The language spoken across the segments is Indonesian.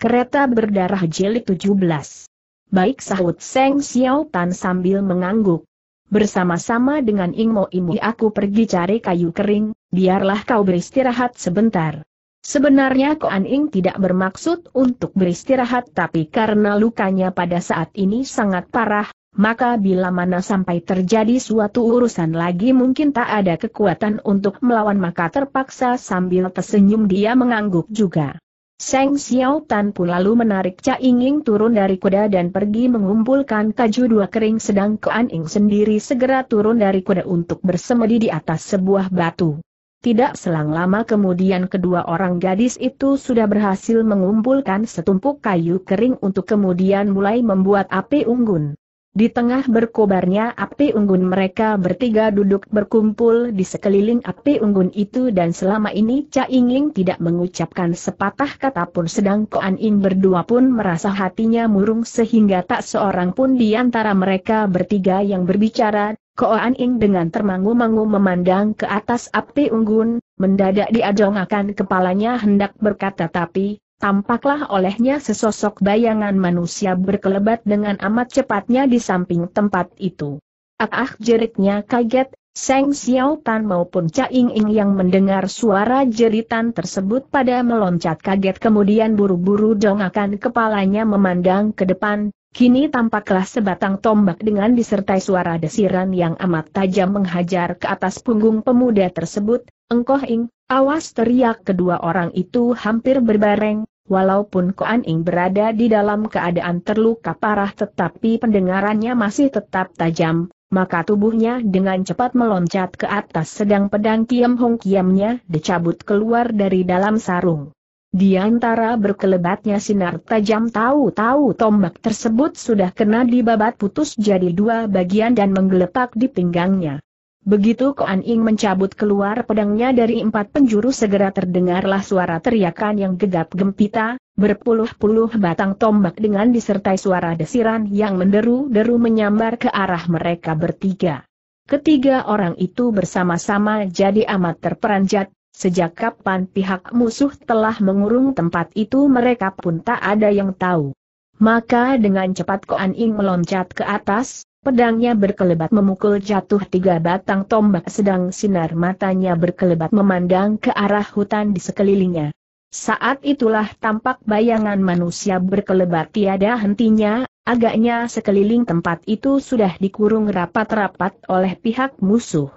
Kereta berdarah jelit 17. Baik sahut Seng Xiao Tan sambil mengangguk. Bersama-sama dengan Ingmo Imu aku pergi cari kayu kering, biarlah kau beristirahat sebentar. Sebenarnya Koan Ing tidak bermaksud untuk beristirahat tapi karena lukanya pada saat ini sangat parah, maka bila mana sampai terjadi suatu urusan lagi mungkin tak ada kekuatan untuk melawan maka terpaksa sambil tersenyum dia mengangguk juga. Seng Xiao Tan pun lalu menarik Cha Ying turun dari kuda dan pergi mengumpulkan kaju dua kering sedang Kuan Ing sendiri segera turun dari kuda untuk bersemedi di atas sebuah batu. Tidak selang lama kemudian kedua orang gadis itu sudah berhasil mengumpulkan setumpuk kayu kering untuk kemudian mulai membuat api unggun. Di tengah berkobarnya api unggun mereka bertiga duduk berkumpul di sekeliling api unggun itu dan selama ini Cha Yingling tidak mengucapkan sepatah kata pun sedang Koan In berdua pun merasa hatinya murung sehingga tak seorang pun di antara mereka bertiga yang berbicara. Koan In dengan termangu-mangu memandang ke atas api unggun, mendadak diadongakan kepalanya hendak berkata tapi, Tampaklah olehnya sesosok bayangan manusia berkelebat dengan amat cepatnya di samping tempat itu. Ah, ah jeritnya kaget, Seng Xiao Tan maupun Cha Ying Ying yang mendengar suara jeritan tersebut pada meloncat kaget kemudian buru-buru dongakan kepalanya memandang ke depan, Kini tampaklah sebatang tombak dengan disertai suara desiran yang amat tajam menghajar ke atas punggung pemuda tersebut, engkoh ing, awas teriak kedua orang itu hampir berbareng, walaupun Koan Ing berada di dalam keadaan terluka parah tetapi pendengarannya masih tetap tajam, maka tubuhnya dengan cepat meloncat ke atas sedang pedang Kiam Hong Kiamnya dicabut keluar dari dalam sarung. Di antara berkelebatnya sinar tajam tahu-tahu tombak tersebut sudah kena dibabat putus jadi dua bagian dan menggeletak di pinggangnya. Begitu Koan Ing mencabut keluar pedangnya dari empat penjuru segera terdengarlah suara teriakan yang gegap gempita, berpuluh-puluh batang tombak dengan disertai suara desiran yang menderu-deru menyambar ke arah mereka bertiga. Ketiga orang itu bersama-sama jadi amat terperanjat, Sejak kapan pihak musuh telah mengurung tempat itu mereka pun tak ada yang tahu. Maka dengan cepat Koan Ing meloncat ke atas, pedangnya berkelebat memukul jatuh tiga batang tombak sedang sinar matanya berkelebat memandang ke arah hutan di sekelilingnya. Saat itulah tampak bayangan manusia berkelebat tiada hentinya, agaknya sekeliling tempat itu sudah dikurung rapat-rapat oleh pihak musuh.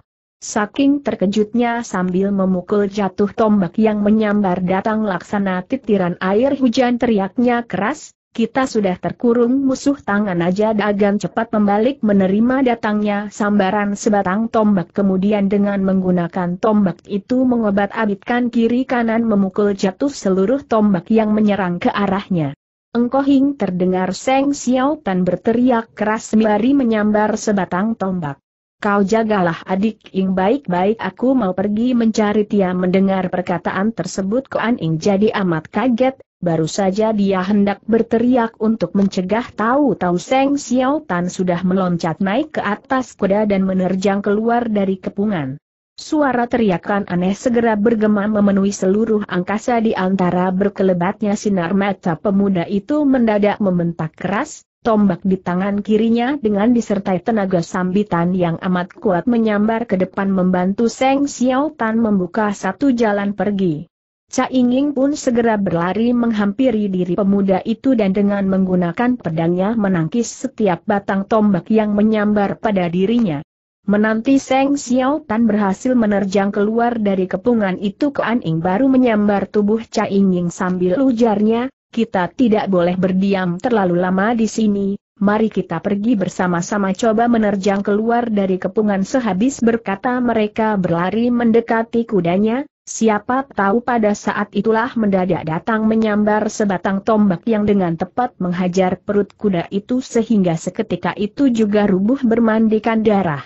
Saking terkejutnya sambil memukul jatuh tombak yang menyambar datang laksana titiran air hujan teriaknya keras, kita sudah terkurung musuh tangan aja dagang cepat membalik menerima datangnya sambaran sebatang tombak kemudian dengan menggunakan tombak itu mengobat abitkan kiri kanan memukul jatuh seluruh tombak yang menyerang ke arahnya. Engkohing terdengar Seng Xiao Tan berteriak keras sembari menyambar sebatang tombak. Kau jagalah adik Ing baik-baik aku mau pergi mencari Tia mendengar perkataan tersebut Koan Ing jadi amat kaget, baru saja dia hendak berteriak untuk mencegah tahu-tahu Seng Xiao Tan sudah meloncat naik ke atas kuda dan menerjang keluar dari kepungan. Suara teriakan aneh segera bergema memenuhi seluruh angkasa di antara berkelebatnya sinar mata pemuda itu mendadak membentak keras, tombak di tangan kirinya dengan disertai tenaga sambitan yang amat kuat menyambar ke depan membantu Seng Xiao Tan membuka satu jalan pergi. Ying Ying pun segera berlari menghampiri diri pemuda itu dan dengan menggunakan pedangnya menangkis setiap batang tombak yang menyambar pada dirinya. Menanti Seng Xiao Tan berhasil menerjang keluar dari kepungan itu Kean Ying baru menyambar tubuh Ying Ying sambil ujarnya, kita tidak boleh berdiam terlalu lama di sini, mari kita pergi bersama-sama coba menerjang keluar dari kepungan sehabis berkata mereka berlari mendekati kudanya, siapa tahu pada saat itulah mendadak datang menyambar sebatang tombak yang dengan tepat menghajar perut kuda itu sehingga seketika itu juga rubuh bermandikan darah.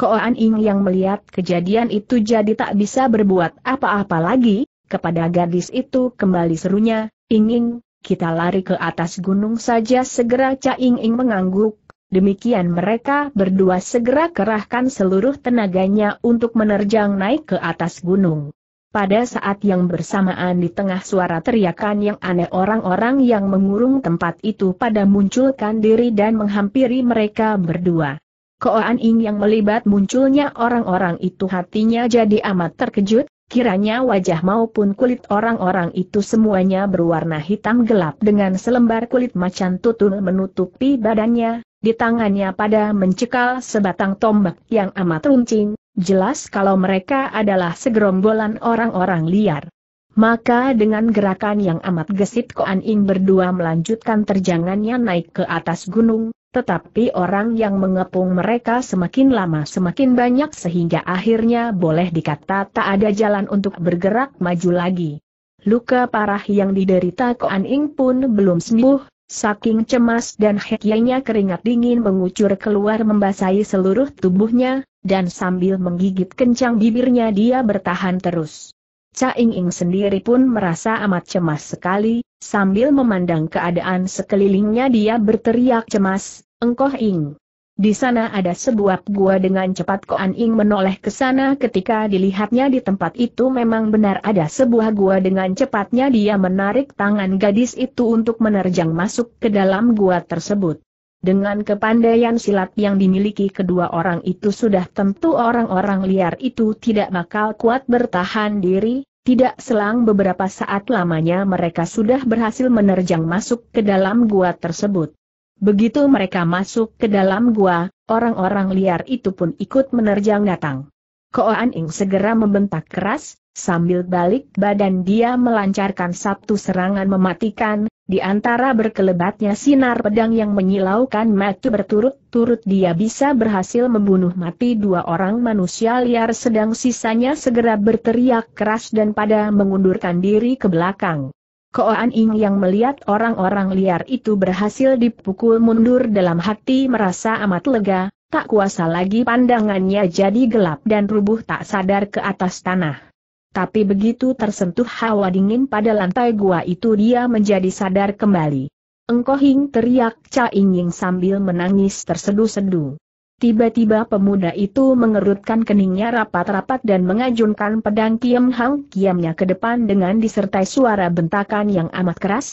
Koan Ing yang melihat kejadian itu jadi tak bisa berbuat apa-apa lagi, kepada gadis itu kembali serunya, Inging, kita lari ke atas gunung saja segera Caing Ing mengangguk, demikian mereka berdua segera kerahkan seluruh tenaganya untuk menerjang naik ke atas gunung. Pada saat yang bersamaan di tengah suara teriakan yang aneh orang-orang yang mengurung tempat itu pada munculkan diri dan menghampiri mereka berdua. Koan Ing yang melibat munculnya orang-orang itu hatinya jadi amat terkejut, Kiranya wajah maupun kulit orang-orang itu semuanya berwarna hitam gelap dengan selembar kulit macan tutul menutupi badannya, di tangannya pada mencekal sebatang tombak yang amat runcing, jelas kalau mereka adalah segerombolan orang-orang liar. Maka dengan gerakan yang amat gesit Koan Ing berdua melanjutkan terjangannya naik ke atas gunung, tetapi orang yang mengepung mereka semakin lama semakin banyak sehingga akhirnya boleh dikata tak ada jalan untuk bergerak maju lagi. Luka parah yang diderita Koan Ing pun belum sembuh, saking cemas dan hekianya keringat dingin mengucur keluar membasahi seluruh tubuhnya, dan sambil menggigit kencang bibirnya dia bertahan terus. Caing Ing sendiri pun merasa amat cemas sekali, sambil memandang keadaan sekelilingnya dia berteriak cemas, Engkoh Ing. Di sana ada sebuah gua dengan cepat Koan Ing menoleh ke sana ketika dilihatnya di tempat itu memang benar ada sebuah gua dengan cepatnya dia menarik tangan gadis itu untuk menerjang masuk ke dalam gua tersebut. Dengan kepandaian silat yang dimiliki kedua orang itu sudah tentu orang-orang liar itu tidak bakal kuat bertahan diri, tidak selang beberapa saat lamanya mereka sudah berhasil menerjang masuk ke dalam gua tersebut. Begitu mereka masuk ke dalam gua, orang-orang liar itu pun ikut menerjang datang. Koan Ing segera membentak keras, Sambil balik badan dia melancarkan satu serangan mematikan, di antara berkelebatnya sinar pedang yang menyilaukan mati berturut-turut dia bisa berhasil membunuh mati dua orang manusia liar sedang sisanya segera berteriak keras dan pada mengundurkan diri ke belakang. Koan Ing yang melihat orang-orang liar itu berhasil dipukul mundur dalam hati merasa amat lega, tak kuasa lagi pandangannya jadi gelap dan rubuh tak sadar ke atas tanah tapi begitu tersentuh hawa dingin pada lantai gua itu dia menjadi sadar kembali. Engkohing Hing teriak Ca Ying sambil menangis tersedu-sedu. Tiba-tiba pemuda itu mengerutkan keningnya rapat-rapat dan mengajunkan pedang Kiam Hang Kiamnya ke depan dengan disertai suara bentakan yang amat keras.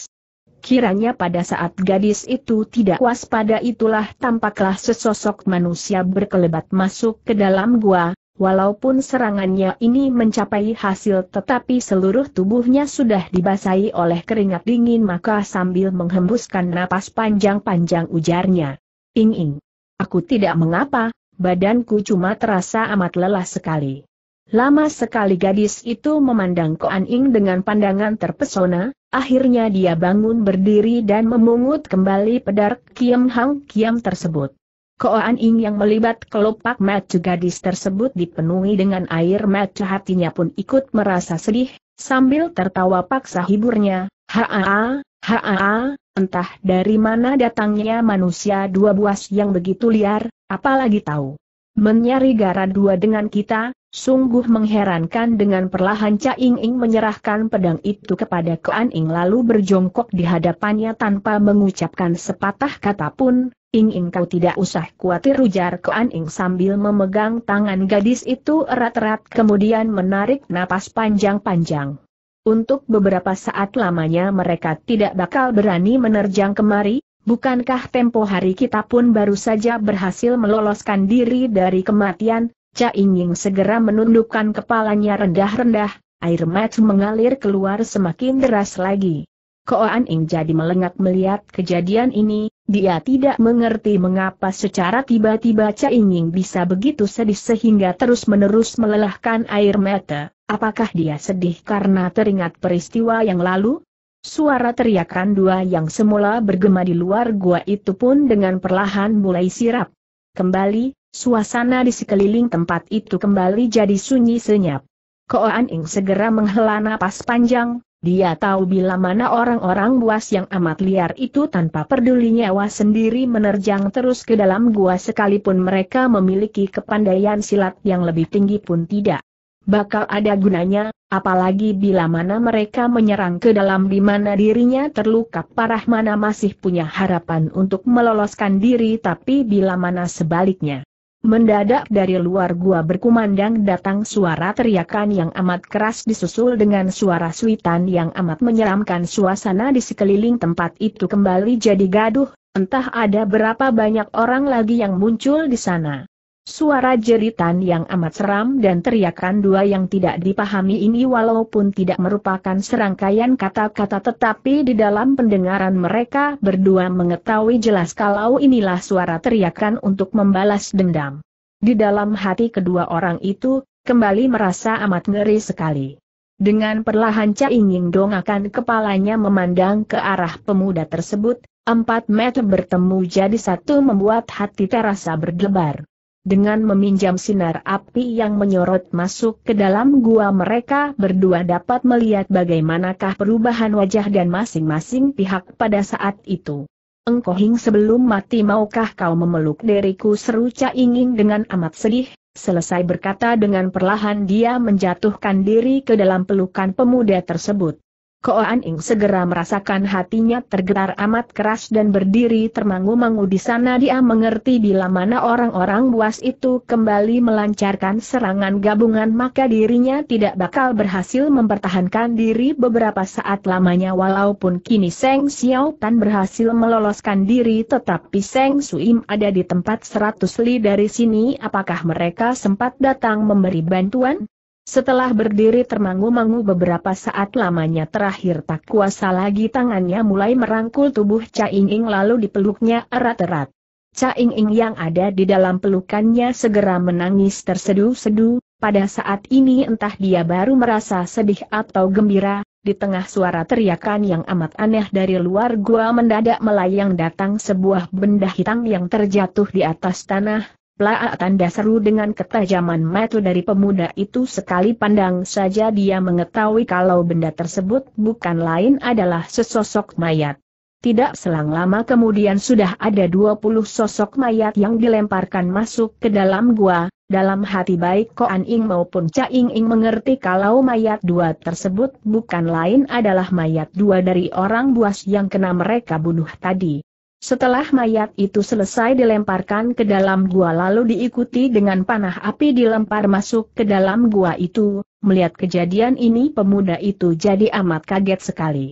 Kiranya pada saat gadis itu tidak waspada itulah tampaklah sesosok manusia berkelebat masuk ke dalam gua, Walaupun serangannya ini mencapai hasil tetapi seluruh tubuhnya sudah dibasahi oleh keringat dingin maka sambil menghembuskan napas panjang-panjang ujarnya. Ing-ing. Aku tidak mengapa, badanku cuma terasa amat lelah sekali. Lama sekali gadis itu memandang Koan Ing dengan pandangan terpesona, akhirnya dia bangun berdiri dan memungut kembali pedar Kiam Hang Kiam tersebut. Koan Ing yang melibat kelopak mata gadis tersebut dipenuhi dengan air mata hatinya pun ikut merasa sedih, sambil tertawa paksa hiburnya, haa, haa, entah dari mana datangnya manusia dua buas yang begitu liar, apalagi tahu menyari gara dua dengan kita, sungguh mengherankan dengan perlahan Cha Ing Ing menyerahkan pedang itu kepada Kean Ing lalu berjongkok di hadapannya tanpa mengucapkan sepatah kata pun, Ing Ing kau tidak usah kuatir, ujar Kean Ing sambil memegang tangan gadis itu erat-erat kemudian menarik napas panjang-panjang. Untuk beberapa saat lamanya mereka tidak bakal berani menerjang kemari, Bukankah tempo hari kita pun baru saja berhasil meloloskan diri dari kematian? Cak Ying segera menundukkan kepalanya rendah-rendah, air mata mengalir keluar semakin deras lagi. Koan Ing jadi melengak melihat kejadian ini, dia tidak mengerti mengapa secara tiba-tiba Cak Ying bisa begitu sedih sehingga terus-menerus melelahkan air mata. Apakah dia sedih karena teringat peristiwa yang lalu? Suara teriakan dua yang semula bergema di luar gua itu pun dengan perlahan mulai sirap. Kembali, suasana di sekeliling tempat itu kembali jadi sunyi senyap. Koan Ing segera menghela napas panjang, dia tahu bila mana orang-orang buas yang amat liar itu tanpa peduli nyawa sendiri menerjang terus ke dalam gua sekalipun mereka memiliki kepandaian silat yang lebih tinggi pun tidak bakal ada gunanya, apalagi bila mana mereka menyerang ke dalam di mana dirinya terluka parah mana masih punya harapan untuk meloloskan diri tapi bila mana sebaliknya. Mendadak dari luar gua berkumandang datang suara teriakan yang amat keras disusul dengan suara suitan yang amat menyeramkan suasana di sekeliling tempat itu kembali jadi gaduh, entah ada berapa banyak orang lagi yang muncul di sana. Suara jeritan yang amat seram dan teriakan dua yang tidak dipahami ini walaupun tidak merupakan serangkaian kata-kata tetapi di dalam pendengaran mereka berdua mengetahui jelas kalau inilah suara teriakan untuk membalas dendam. Di dalam hati kedua orang itu, kembali merasa amat ngeri sekali. Dengan perlahan Cha Ying Dong akan kepalanya memandang ke arah pemuda tersebut, empat meter bertemu jadi satu membuat hati terasa berdebar. Dengan meminjam sinar api yang menyorot masuk ke dalam gua mereka berdua dapat melihat bagaimanakah perubahan wajah dan masing-masing pihak pada saat itu. Engkau Hing sebelum mati maukah kau memeluk diriku seru caingin dengan amat sedih, selesai berkata dengan perlahan dia menjatuhkan diri ke dalam pelukan pemuda tersebut. Ko An Ing segera merasakan hatinya tergetar amat keras dan berdiri termangu-mangu di sana dia mengerti bila mana orang-orang buas itu kembali melancarkan serangan gabungan maka dirinya tidak bakal berhasil mempertahankan diri beberapa saat lamanya walaupun kini Seng Xiao Tan berhasil meloloskan diri tetapi Seng Suim ada di tempat 100 li dari sini apakah mereka sempat datang memberi bantuan? Setelah berdiri termangu-mangu beberapa saat lamanya terakhir tak kuasa lagi tangannya mulai merangkul tubuh Cha Ing lalu dipeluknya erat-erat. Cha Ing yang ada di dalam pelukannya segera menangis tersedu-sedu, pada saat ini entah dia baru merasa sedih atau gembira, di tengah suara teriakan yang amat aneh dari luar gua mendadak melayang datang sebuah benda hitam yang terjatuh di atas tanah, Plaa tanda seru dengan ketajaman mata dari pemuda itu sekali pandang saja dia mengetahui kalau benda tersebut bukan lain adalah sesosok mayat. Tidak selang lama kemudian sudah ada 20 sosok mayat yang dilemparkan masuk ke dalam gua, dalam hati baik Koan Ing maupun Cha Ing Ing mengerti kalau mayat dua tersebut bukan lain adalah mayat dua dari orang buas yang kena mereka bunuh tadi. Setelah mayat itu selesai dilemparkan ke dalam gua lalu diikuti dengan panah api dilempar masuk ke dalam gua itu, melihat kejadian ini pemuda itu jadi amat kaget sekali.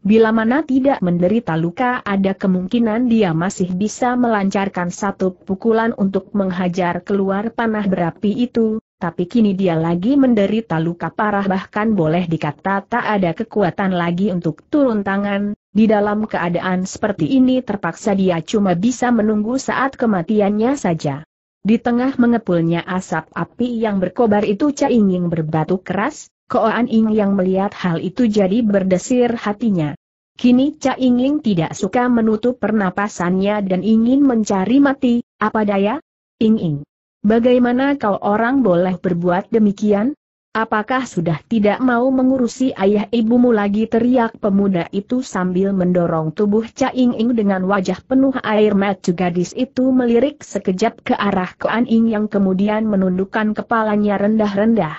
Bila mana tidak menderita luka ada kemungkinan dia masih bisa melancarkan satu pukulan untuk menghajar keluar panah berapi itu, tapi kini dia lagi menderita luka parah bahkan boleh dikata tak ada kekuatan lagi untuk turun tangan, di dalam keadaan seperti ini terpaksa dia cuma bisa menunggu saat kematiannya saja. Di tengah mengepulnya asap api yang berkobar itu Cai Ying berbatu keras, Koan Ing yang melihat hal itu jadi berdesir hatinya. Kini Cai Ying tidak suka menutup pernapasannya dan ingin mencari mati, apa daya? Ing Ing. Bagaimana kau orang boleh berbuat demikian? Apakah sudah tidak mau mengurusi ayah ibumu lagi teriak pemuda itu sambil mendorong tubuh Caing Ing dengan wajah penuh air mata gadis itu melirik sekejap ke arah Kuan Ing yang kemudian menundukkan kepalanya rendah-rendah.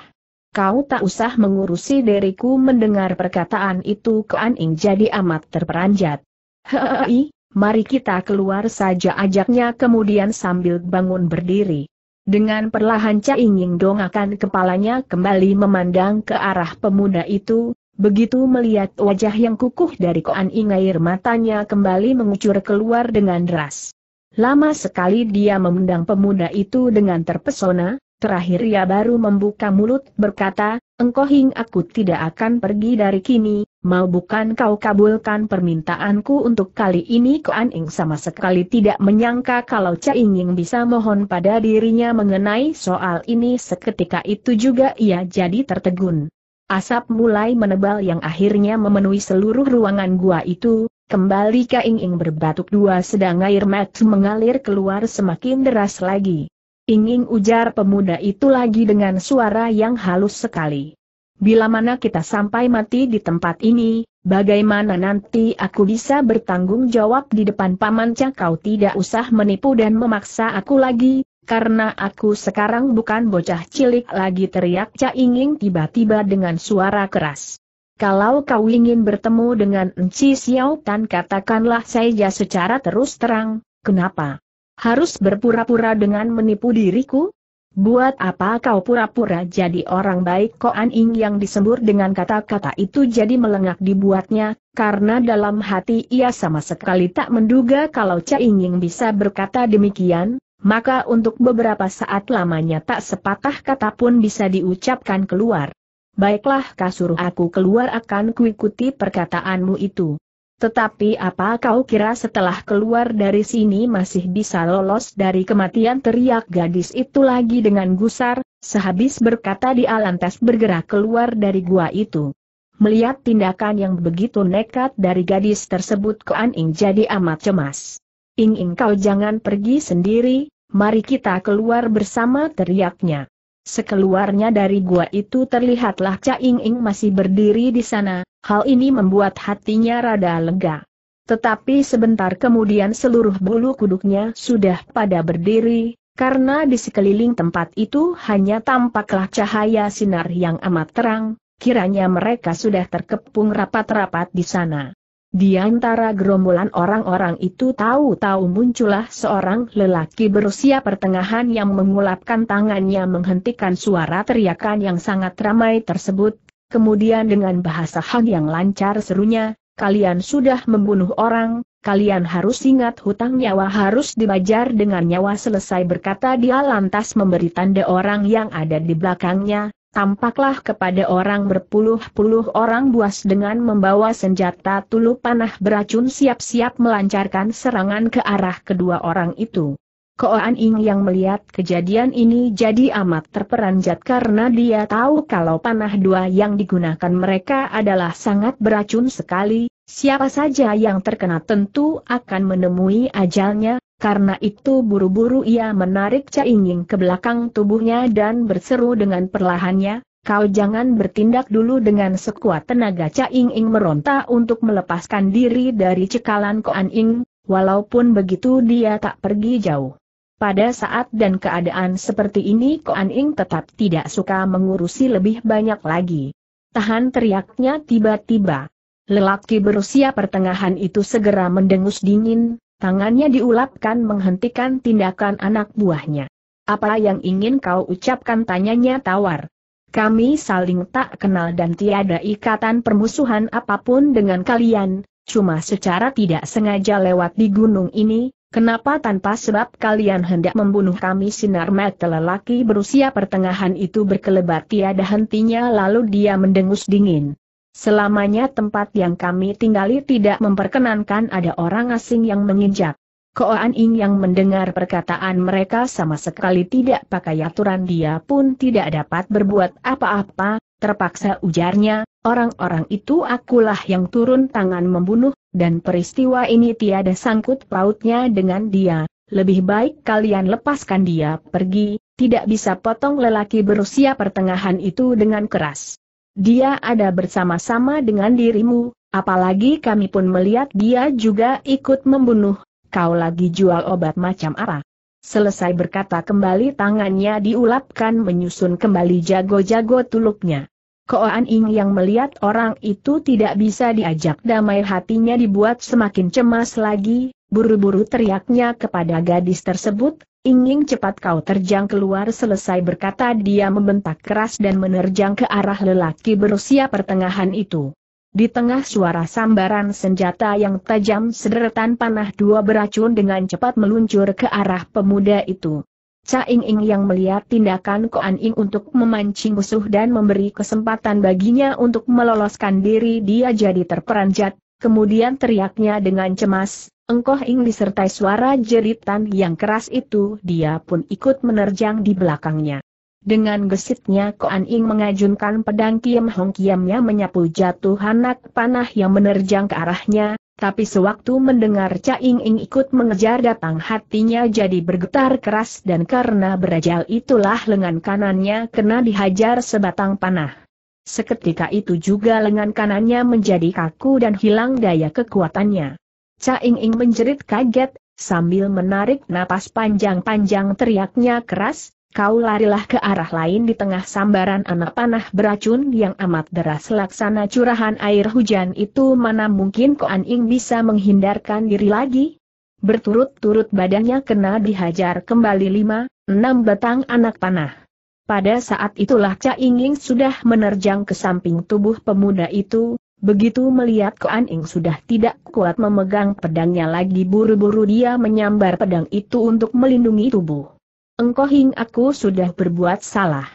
Kau tak usah mengurusi diriku mendengar perkataan itu Kuan Ing jadi amat terperanjat. Hei, mari kita keluar saja ajaknya kemudian sambil bangun berdiri. Dengan perlahan Dong akan kepalanya kembali memandang ke arah pemuda itu, begitu melihat wajah yang kukuh dari Koan Ing air matanya kembali mengucur keluar dengan deras. Lama sekali dia memandang pemuda itu dengan terpesona, terakhir ia baru membuka mulut berkata, Engkohing aku tidak akan pergi dari kini, mau bukan kau kabulkan permintaanku untuk kali ini Kuan Ing sama sekali tidak menyangka kalau Cha Ying bisa mohon pada dirinya mengenai soal ini seketika itu juga ia jadi tertegun. Asap mulai menebal yang akhirnya memenuhi seluruh ruangan gua itu, kembali Ka Ing Ing berbatuk dua sedang air mata mengalir keluar semakin deras lagi. Inging ujar pemuda itu lagi dengan suara yang halus sekali. Bila mana kita sampai mati di tempat ini, bagaimana nanti aku bisa bertanggung jawab di depan Paman Cakau tidak usah menipu dan memaksa aku lagi, karena aku sekarang bukan bocah cilik lagi teriak Cak Inging tiba-tiba dengan suara keras. Kalau kau ingin bertemu dengan Enci Xiao Tan katakanlah saja secara terus terang, kenapa? Harus berpura-pura dengan menipu diriku? Buat apa kau pura-pura jadi orang baik An Ing yang disembur dengan kata-kata itu jadi melengak dibuatnya, karena dalam hati ia sama sekali tak menduga kalau Cha Ying bisa berkata demikian, maka untuk beberapa saat lamanya tak sepatah kata pun bisa diucapkan keluar. Baiklah kasur aku keluar akan kuikuti perkataanmu itu. Tetapi apa kau kira setelah keluar dari sini masih bisa lolos dari kematian teriak gadis itu lagi dengan gusar, sehabis berkata di lantas bergerak keluar dari gua itu. Melihat tindakan yang begitu nekat dari gadis tersebut Koan Ing jadi amat cemas. Ing Ing kau jangan pergi sendiri, mari kita keluar bersama teriaknya. Sekeluarnya dari gua itu terlihatlah Cha Ing Ing masih berdiri di sana, Hal ini membuat hatinya rada lega. Tetapi sebentar kemudian seluruh bulu kuduknya sudah pada berdiri, karena di sekeliling tempat itu hanya tampaklah cahaya sinar yang amat terang, kiranya mereka sudah terkepung rapat-rapat di sana. Di antara gerombolan orang-orang itu tahu-tahu muncullah seorang lelaki berusia pertengahan yang mengulapkan tangannya menghentikan suara teriakan yang sangat ramai tersebut, kemudian dengan bahasa Han yang lancar serunya, kalian sudah membunuh orang, kalian harus ingat hutang nyawa harus dibayar dengan nyawa selesai berkata dia lantas memberi tanda orang yang ada di belakangnya, tampaklah kepada orang berpuluh-puluh orang buas dengan membawa senjata tulu panah beracun siap-siap melancarkan serangan ke arah kedua orang itu. Koan Ing yang melihat kejadian ini jadi amat terperanjat karena dia tahu kalau panah dua yang digunakan mereka adalah sangat beracun sekali, siapa saja yang terkena tentu akan menemui ajalnya, karena itu buru-buru ia menarik Ing ke belakang tubuhnya dan berseru dengan perlahannya, kau jangan bertindak dulu dengan sekuat tenaga Ying meronta untuk melepaskan diri dari cekalan Koan Ing, walaupun begitu dia tak pergi jauh. Pada saat dan keadaan seperti ini Koan Ing tetap tidak suka mengurusi lebih banyak lagi. Tahan teriaknya tiba-tiba. Lelaki berusia pertengahan itu segera mendengus dingin, tangannya diulapkan menghentikan tindakan anak buahnya. Apa yang ingin kau ucapkan tanyanya tawar. Kami saling tak kenal dan tiada ikatan permusuhan apapun dengan kalian, cuma secara tidak sengaja lewat di gunung ini, Kenapa tanpa sebab kalian hendak membunuh kami sinar mata lelaki berusia pertengahan itu berkelebat tiada hentinya lalu dia mendengus dingin. Selamanya tempat yang kami tinggali tidak memperkenankan ada orang asing yang menginjak. Koan Ing yang mendengar perkataan mereka sama sekali tidak pakai aturan dia pun tidak dapat berbuat apa-apa, terpaksa ujarnya, orang-orang itu akulah yang turun tangan membunuh, dan peristiwa ini tiada sangkut pautnya dengan dia, lebih baik kalian lepaskan dia pergi, tidak bisa potong lelaki berusia pertengahan itu dengan keras. Dia ada bersama-sama dengan dirimu, apalagi kami pun melihat dia juga ikut membunuh, kau lagi jual obat macam apa. Selesai berkata kembali tangannya diulapkan menyusun kembali jago-jago tuluknya. Koan Ing yang melihat orang itu tidak bisa diajak damai hatinya dibuat semakin cemas lagi, buru-buru teriaknya kepada gadis tersebut, ingin cepat kau terjang keluar selesai berkata dia membentak keras dan menerjang ke arah lelaki berusia pertengahan itu. Di tengah suara sambaran senjata yang tajam sederetan panah dua beracun dengan cepat meluncur ke arah pemuda itu. Caing Ing Ing yang melihat tindakan Koan Ing untuk memancing musuh dan memberi kesempatan baginya untuk meloloskan diri dia jadi terperanjat, kemudian teriaknya dengan cemas, Engkoh Ing disertai suara jeritan yang keras itu dia pun ikut menerjang di belakangnya. Dengan gesitnya Koan Ing mengajunkan pedang Kiam Hong Kiamnya menyapu jatuh anak panah yang menerjang ke arahnya, tapi sewaktu mendengar Caing Ing ikut mengejar datang hatinya jadi bergetar keras dan karena berajal itulah lengan kanannya kena dihajar sebatang panah. Seketika itu juga lengan kanannya menjadi kaku dan hilang daya kekuatannya. Caing Ing menjerit kaget, sambil menarik napas panjang-panjang teriaknya keras, Kau larilah ke arah lain di tengah sambaran anak panah beracun yang amat deras laksana curahan air hujan itu mana mungkin Ko Ing bisa menghindarkan diri lagi? Berturut-turut badannya kena dihajar kembali lima, enam batang anak panah. Pada saat itulah Cha Inging sudah menerjang ke samping tubuh pemuda itu, begitu melihat Koan Ing sudah tidak kuat memegang pedangnya lagi buru-buru dia menyambar pedang itu untuk melindungi tubuh. Engkau aku sudah berbuat salah.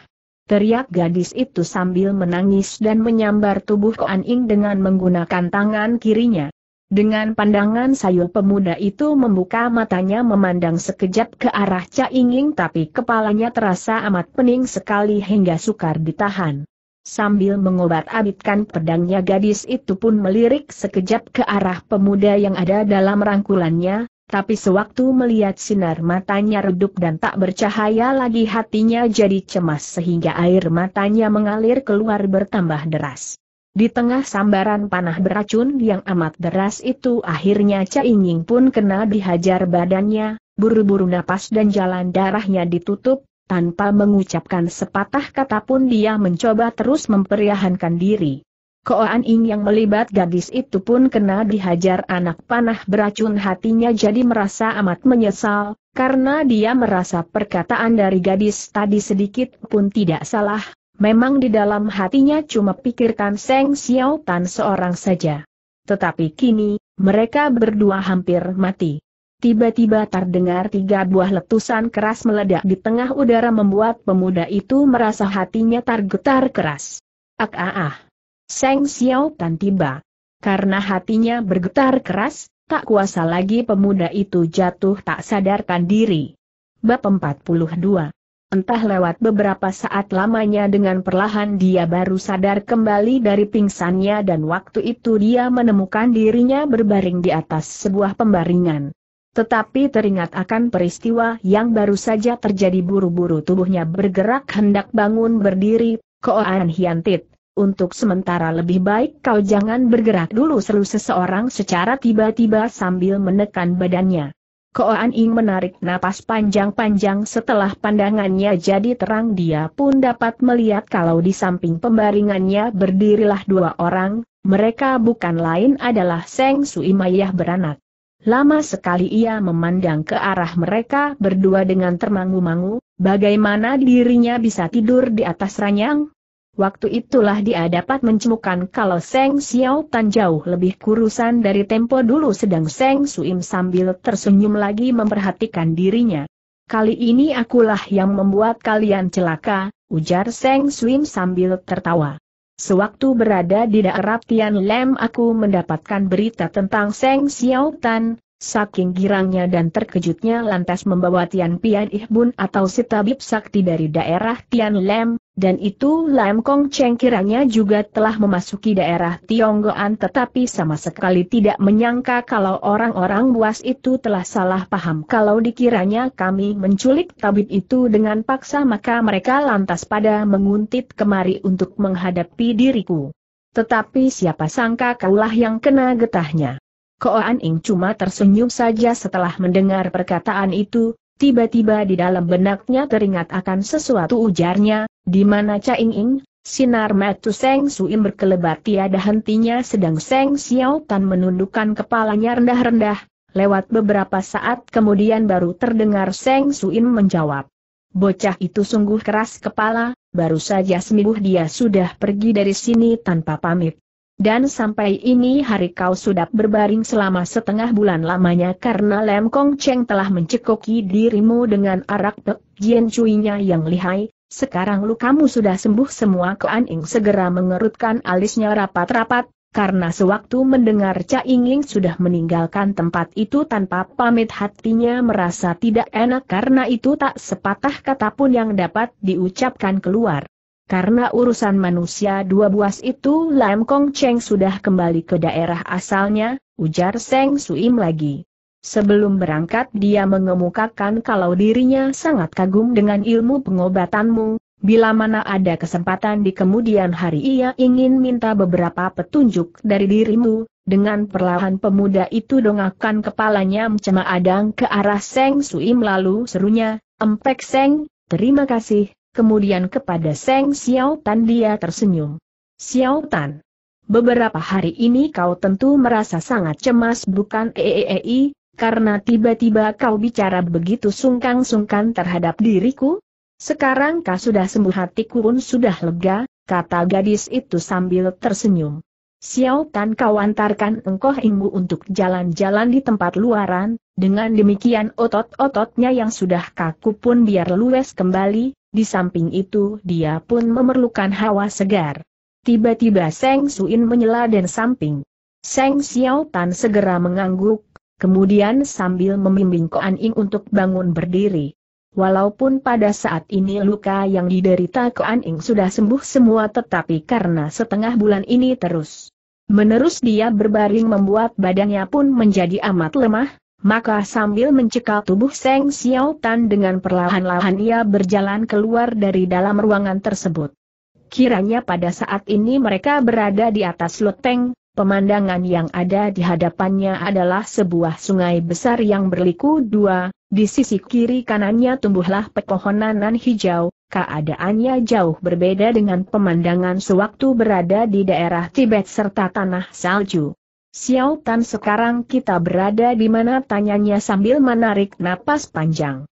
Teriak gadis itu sambil menangis dan menyambar tubuh Koan Ing dengan menggunakan tangan kirinya. Dengan pandangan sayul pemuda itu membuka matanya memandang sekejap ke arah Cha Ing, tapi kepalanya terasa amat pening sekali hingga sukar ditahan. Sambil mengobat-abitkan pedangnya gadis itu pun melirik sekejap ke arah pemuda yang ada dalam rangkulannya, tapi sewaktu melihat sinar matanya redup dan tak bercahaya lagi hatinya jadi cemas sehingga air matanya mengalir keluar bertambah deras. Di tengah sambaran panah beracun yang amat deras itu akhirnya Cainging pun kena dihajar badannya, buru-buru napas dan jalan darahnya ditutup, tanpa mengucapkan sepatah kata pun dia mencoba terus memperiahankan diri. Koan Ing yang melibat gadis itu pun kena dihajar anak panah beracun hatinya jadi merasa amat menyesal, karena dia merasa perkataan dari gadis tadi sedikit pun tidak salah, memang di dalam hatinya cuma pikirkan Seng Xiao Tan seorang saja. Tetapi kini, mereka berdua hampir mati. Tiba-tiba terdengar tiga buah letusan keras meledak di tengah udara membuat pemuda itu merasa hatinya tergetar keras. Ak-ah-ah. Ah. Seng Xiao Tan tiba. Karena hatinya bergetar keras, tak kuasa lagi pemuda itu jatuh tak sadarkan diri. Bab 42 Entah lewat beberapa saat lamanya dengan perlahan dia baru sadar kembali dari pingsannya dan waktu itu dia menemukan dirinya berbaring di atas sebuah pembaringan. Tetapi teringat akan peristiwa yang baru saja terjadi buru-buru tubuhnya bergerak hendak bangun berdiri, koan hiantit, untuk sementara lebih baik kau jangan bergerak dulu seru seseorang secara tiba-tiba sambil menekan badannya. Koan Ing menarik napas panjang-panjang setelah pandangannya jadi terang dia pun dapat melihat kalau di samping pembaringannya berdirilah dua orang, mereka bukan lain adalah Seng Sui Mayah beranak. Lama sekali ia memandang ke arah mereka berdua dengan termangu-mangu, bagaimana dirinya bisa tidur di atas ranyang? Waktu itulah dia dapat mencemukan kalau Seng Xiao Tan jauh lebih kurusan dari tempo dulu sedang Seng Suim sambil tersenyum lagi memperhatikan dirinya. Kali ini akulah yang membuat kalian celaka, ujar Seng Suim sambil tertawa. Sewaktu berada di daerah Tian Lem aku mendapatkan berita tentang Seng Xiao Tan, saking girangnya dan terkejutnya lantas membawa Tian Pian Ihbun atau si tabib sakti dari daerah Tian Lem, dan itu Lam Kong Cheng kiranya juga telah memasuki daerah Tionggoan tetapi sama sekali tidak menyangka kalau orang-orang buas itu telah salah paham. Kalau dikiranya kami menculik tabib itu dengan paksa maka mereka lantas pada menguntit kemari untuk menghadapi diriku. Tetapi siapa sangka kaulah yang kena getahnya. Koan Ing cuma tersenyum saja setelah mendengar perkataan itu, tiba-tiba di dalam benaknya teringat akan sesuatu ujarnya, di mana Caing Ing, sinar matu Seng Suim berkelebat tiada hentinya sedang Seng Xiao Tan menundukkan kepalanya rendah-rendah, lewat beberapa saat kemudian baru terdengar Seng Suin menjawab. Bocah itu sungguh keras kepala, baru saja seminggu dia sudah pergi dari sini tanpa pamit. Dan sampai ini hari kau sudah berbaring selama setengah bulan lamanya karena Lem Kong Cheng telah mencekoki dirimu dengan arak pek cui cuinya yang lihai, sekarang lu kamu sudah sembuh semua An Ing segera mengerutkan alisnya rapat-rapat, karena sewaktu mendengar Cha Ing sudah meninggalkan tempat itu tanpa pamit hatinya merasa tidak enak karena itu tak sepatah kata pun yang dapat diucapkan keluar. Karena urusan manusia dua buas itu Lam Kong Cheng sudah kembali ke daerah asalnya, ujar Seng Suim lagi. Sebelum berangkat dia mengemukakan kalau dirinya sangat kagum dengan ilmu pengobatanmu, bila mana ada kesempatan di kemudian hari ia ingin minta beberapa petunjuk dari dirimu, dengan perlahan pemuda itu dongakkan kepalanya mencema adang ke arah Seng Sui lalu serunya, Empek Seng, terima kasih, kemudian kepada Seng Xiao Tan dia tersenyum. Xiao Tan, beberapa hari ini kau tentu merasa sangat cemas bukan eeei, eh, eh, eh, karena tiba-tiba kau bicara begitu sungkan-sungkan terhadap diriku? Sekarang kau sudah sembuh hatiku pun sudah lega, kata gadis itu sambil tersenyum. Xiao Tan kau antarkan engkau ingmu untuk jalan-jalan di tempat luaran, dengan demikian otot-ototnya yang sudah kaku pun biar luwes kembali, di samping itu dia pun memerlukan hawa segar. Tiba-tiba Seng Suin menyela dan samping. Seng Xiao Tan segera mengangguk, kemudian sambil membimbing Koan Ing untuk bangun berdiri. Walaupun pada saat ini luka yang diderita Koan Ing sudah sembuh semua tetapi karena setengah bulan ini terus. Menerus dia berbaring membuat badannya pun menjadi amat lemah, maka sambil mencekal tubuh Seng Xiao Tan dengan perlahan-lahan ia berjalan keluar dari dalam ruangan tersebut. Kiranya pada saat ini mereka berada di atas loteng, Pemandangan yang ada di hadapannya adalah sebuah sungai besar yang berliku dua, di sisi kiri kanannya tumbuhlah pepohonanan hijau, keadaannya jauh berbeda dengan pemandangan sewaktu berada di daerah Tibet serta tanah salju. Xiao Tan sekarang kita berada di mana tanyanya sambil menarik napas panjang.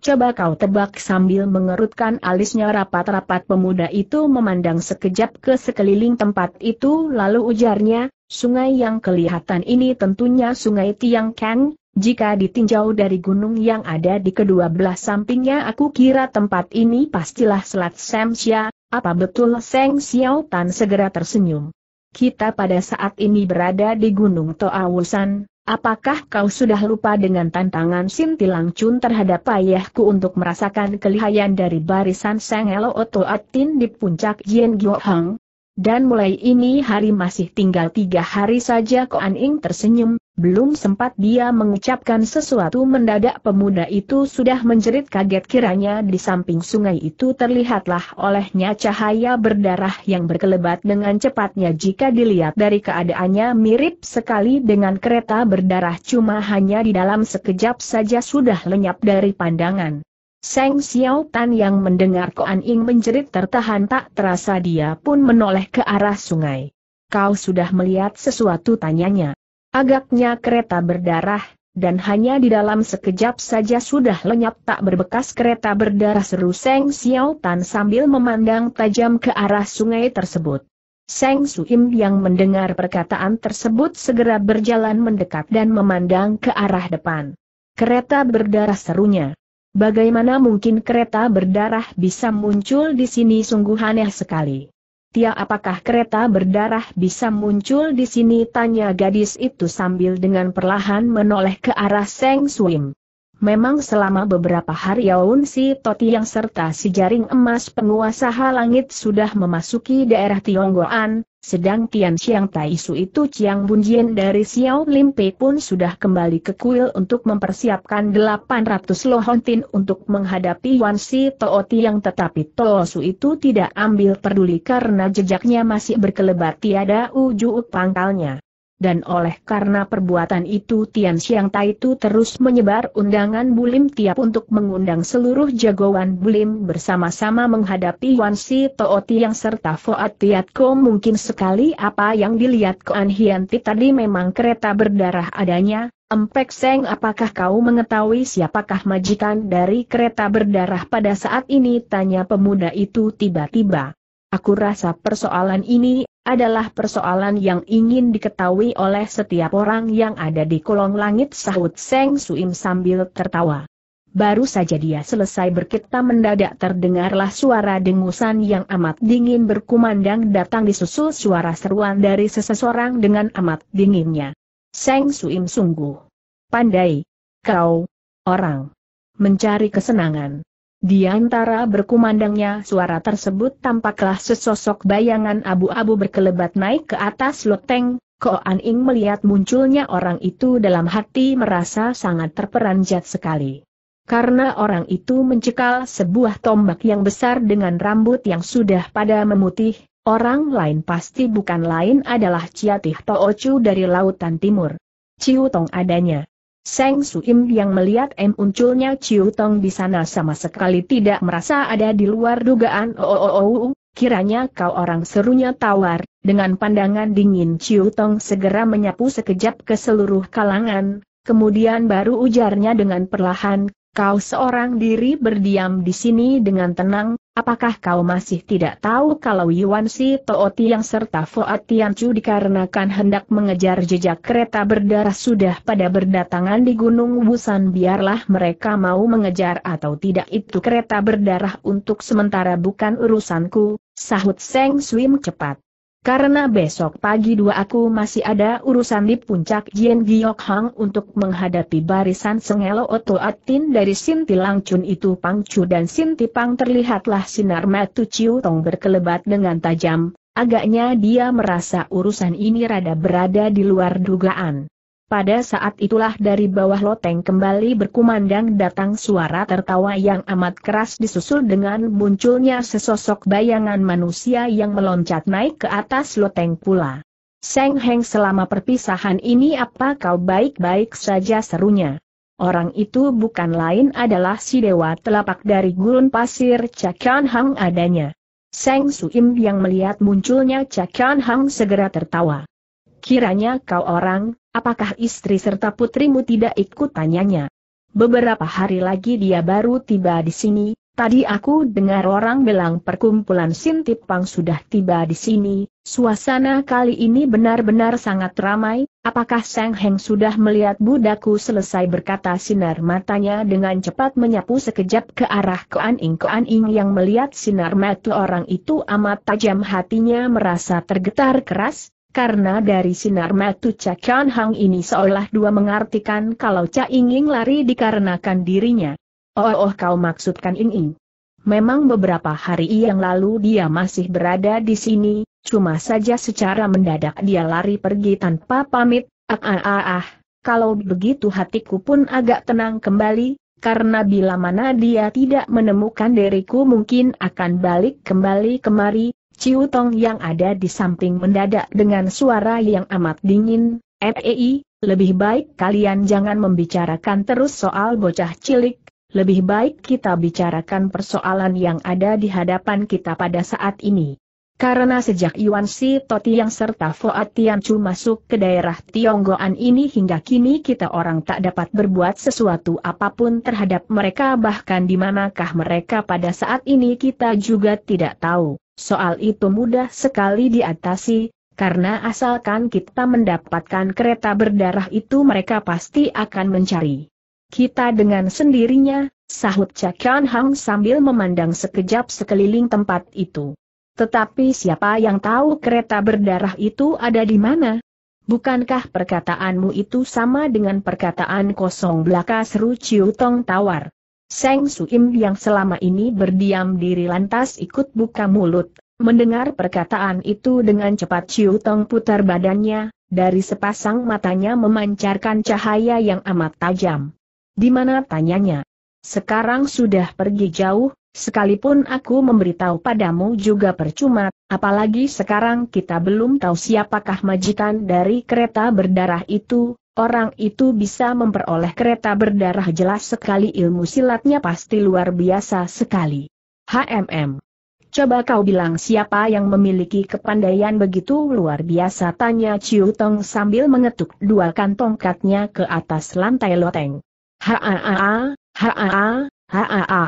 Coba kau tebak sambil mengerutkan alisnya rapat-rapat pemuda itu memandang sekejap ke sekeliling tempat itu lalu ujarnya, sungai yang kelihatan ini tentunya sungai Tiang Kang, jika ditinjau dari gunung yang ada di kedua belah sampingnya aku kira tempat ini pastilah Selat Semsia, apa betul Seng Xiao Tan segera tersenyum. Kita pada saat ini berada di Gunung Toawusan, Apakah kau sudah lupa dengan tantangan Sintilang Chun terhadap ayahku untuk merasakan kelihayan dari barisan Sang Elo Oto Atin di puncak Yen Gyo Hang? Dan mulai ini hari masih tinggal tiga hari saja Koan Ing tersenyum, belum sempat dia mengucapkan sesuatu mendadak pemuda itu sudah menjerit kaget kiranya di samping sungai itu terlihatlah olehnya cahaya berdarah yang berkelebat dengan cepatnya jika dilihat dari keadaannya mirip sekali dengan kereta berdarah cuma hanya di dalam sekejap saja sudah lenyap dari pandangan. Seng Xiao Tan yang mendengar Koan Ing menjerit tertahan tak terasa dia pun menoleh ke arah sungai. Kau sudah melihat sesuatu tanyanya. Agaknya kereta berdarah, dan hanya di dalam sekejap saja sudah lenyap tak berbekas kereta berdarah seru Seng Xiao Tan sambil memandang tajam ke arah sungai tersebut. Seng Suim yang mendengar perkataan tersebut segera berjalan mendekat dan memandang ke arah depan. Kereta berdarah serunya. Bagaimana mungkin kereta berdarah bisa muncul di sini sungguh aneh sekali. Tia apakah kereta berdarah bisa muncul di sini tanya gadis itu sambil dengan perlahan menoleh ke arah Seng Swim. Memang selama beberapa hari Yaun Si Toti yang serta si jaring emas penguasa halangit sudah memasuki daerah Tionggoan, sedang Tian Xiang Tai Su itu Chiang Bunjian dari Xiao Lim Limpe pun sudah kembali ke kuil untuk mempersiapkan 800 lohontin untuk menghadapi Wan Si Tooti yang tetapi Toosu itu tidak ambil peduli karena jejaknya masih berkelebat tiada ujuk pangkalnya dan oleh karena perbuatan itu Tian Xiang Tai itu terus menyebar undangan Bulim tiap untuk mengundang seluruh jagoan Bulim bersama-sama menghadapi Wan Si Tooti yang serta Foat Tiat Ko mungkin sekali apa yang dilihat An Hian Ti tadi memang kereta berdarah adanya, Empek Seng apakah kau mengetahui siapakah majikan dari kereta berdarah pada saat ini tanya pemuda itu tiba-tiba. Aku rasa persoalan ini adalah persoalan yang ingin diketahui oleh setiap orang yang ada di kolong langit sahut Seng Suim sambil tertawa. Baru saja dia selesai berkita mendadak terdengarlah suara dengusan yang amat dingin berkumandang datang disusul suara seruan dari seseorang dengan amat dinginnya. Seng Suim sungguh. Pandai. Kau. Orang. Mencari kesenangan. Di antara berkumandangnya suara tersebut tampaklah sesosok bayangan abu-abu berkelebat naik ke atas loteng, Koan Ing melihat munculnya orang itu dalam hati merasa sangat terperanjat sekali. Karena orang itu mencekal sebuah tombak yang besar dengan rambut yang sudah pada memutih, orang lain pasti bukan lain adalah Ciatih Toocu dari Lautan Timur. Ciutong adanya. Seng Suim yang melihat M munculnya Ciu Tong di sana sama sekali tidak merasa ada di luar dugaan. Oh, oh, oh, oh. kiranya kau orang serunya tawar. Dengan pandangan dingin Ciu Tong segera menyapu sekejap ke seluruh kalangan, kemudian baru ujarnya dengan perlahan, kau seorang diri berdiam di sini dengan tenang, Apakah kau masih tidak tahu kalau Yuan Si Tooti yang serta Fuad Chu dikarenakan hendak mengejar jejak kereta berdarah sudah pada berdatangan di Gunung Busan biarlah mereka mau mengejar atau tidak itu kereta berdarah untuk sementara bukan urusanku, sahut Seng Swim cepat. Karena besok pagi dua aku masih ada urusan di puncak Jien Giok Hang untuk menghadapi barisan Sengelo Oto Atin dari Sinti Langcun itu Pangcu dan Sinti Pang terlihatlah sinar matu Chiu Tong berkelebat dengan tajam, agaknya dia merasa urusan ini rada berada di luar dugaan. Pada saat itulah dari bawah loteng kembali berkumandang datang suara tertawa yang amat keras disusul dengan munculnya sesosok bayangan manusia yang meloncat naik ke atas loteng pula. Seng Heng selama perpisahan ini apa kau baik-baik saja serunya. Orang itu bukan lain adalah si dewa telapak dari gurun pasir Cakian Hang adanya. Seng Suim yang melihat munculnya Cakian Hang segera tertawa kiranya kau orang, apakah istri serta putrimu tidak ikut tanyanya. Beberapa hari lagi dia baru tiba di sini, tadi aku dengar orang bilang perkumpulan Sintipang sudah tiba di sini, suasana kali ini benar-benar sangat ramai, apakah Seng Heng sudah melihat budaku selesai berkata sinar matanya dengan cepat menyapu sekejap ke arah Koan Ing Koan Ing yang melihat sinar mata orang itu amat tajam hatinya merasa tergetar keras, karena dari sinar matu Cha Hang ini seolah dua mengartikan kalau Cha Inging lari dikarenakan dirinya. Oh, oh kau maksudkan Ing. Memang beberapa hari yang lalu dia masih berada di sini, cuma saja secara mendadak dia lari pergi tanpa pamit, ah ah ah ah, kalau begitu hatiku pun agak tenang kembali, karena bila mana dia tidak menemukan diriku mungkin akan balik kembali kemari, Ciu Tong yang ada di samping mendadak dengan suara yang amat dingin, FEI, lebih baik kalian jangan membicarakan terus soal bocah cilik, lebih baik kita bicarakan persoalan yang ada di hadapan kita pada saat ini. Karena sejak Yuan Si Toti yang serta Fuad Chu masuk ke daerah Tionggoan ini hingga kini kita orang tak dapat berbuat sesuatu apapun terhadap mereka bahkan di manakah mereka pada saat ini kita juga tidak tahu. Soal itu mudah sekali diatasi, karena asalkan kita mendapatkan kereta berdarah itu mereka pasti akan mencari. Kita dengan sendirinya, sahut Cakian Hang sambil memandang sekejap sekeliling tempat itu. Tetapi siapa yang tahu kereta berdarah itu ada di mana? Bukankah perkataanmu itu sama dengan perkataan kosong belaka seru Ciu Tong tawar? Seng Suim yang selama ini berdiam diri lantas ikut buka mulut. Mendengar perkataan itu dengan cepat Chiu Tong putar badannya, dari sepasang matanya memancarkan cahaya yang amat tajam. Di mana tanyanya? Sekarang sudah pergi jauh, sekalipun aku memberitahu padamu juga percuma, apalagi sekarang kita belum tahu siapakah majikan dari kereta berdarah itu, Orang itu bisa memperoleh kereta berdarah jelas sekali ilmu silatnya pasti luar biasa sekali. HMM. Coba kau bilang siapa yang memiliki kepandaian begitu luar biasa tanya Ciu Tong sambil mengetuk dua kantong katnya ke atas lantai loteng. Haa, haa, haa.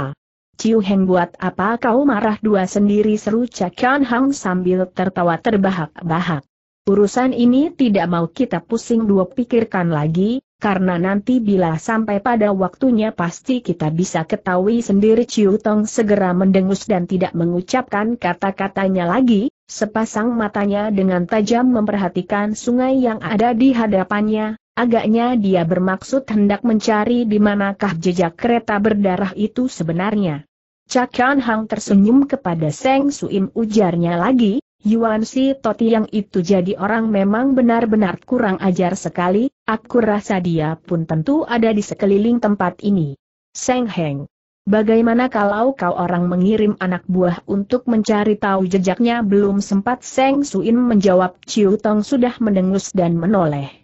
Ciu Heng buat apa kau marah dua sendiri seru Cakian Hang sambil tertawa terbahak-bahak. Urusan ini tidak mau kita pusing dua pikirkan lagi, karena nanti bila sampai pada waktunya pasti kita bisa ketahui sendiri Ciu Tong segera mendengus dan tidak mengucapkan kata-katanya lagi, sepasang matanya dengan tajam memperhatikan sungai yang ada di hadapannya, agaknya dia bermaksud hendak mencari di manakah jejak kereta berdarah itu sebenarnya. Cak Hang tersenyum kepada Seng Suim ujarnya lagi, Yuan Si Toti yang itu jadi orang memang benar-benar kurang ajar sekali, aku rasa dia pun tentu ada di sekeliling tempat ini. Seng Heng. Bagaimana kalau kau orang mengirim anak buah untuk mencari tahu jejaknya belum sempat Seng Suin menjawab Ciu Tong sudah mendengus dan menoleh.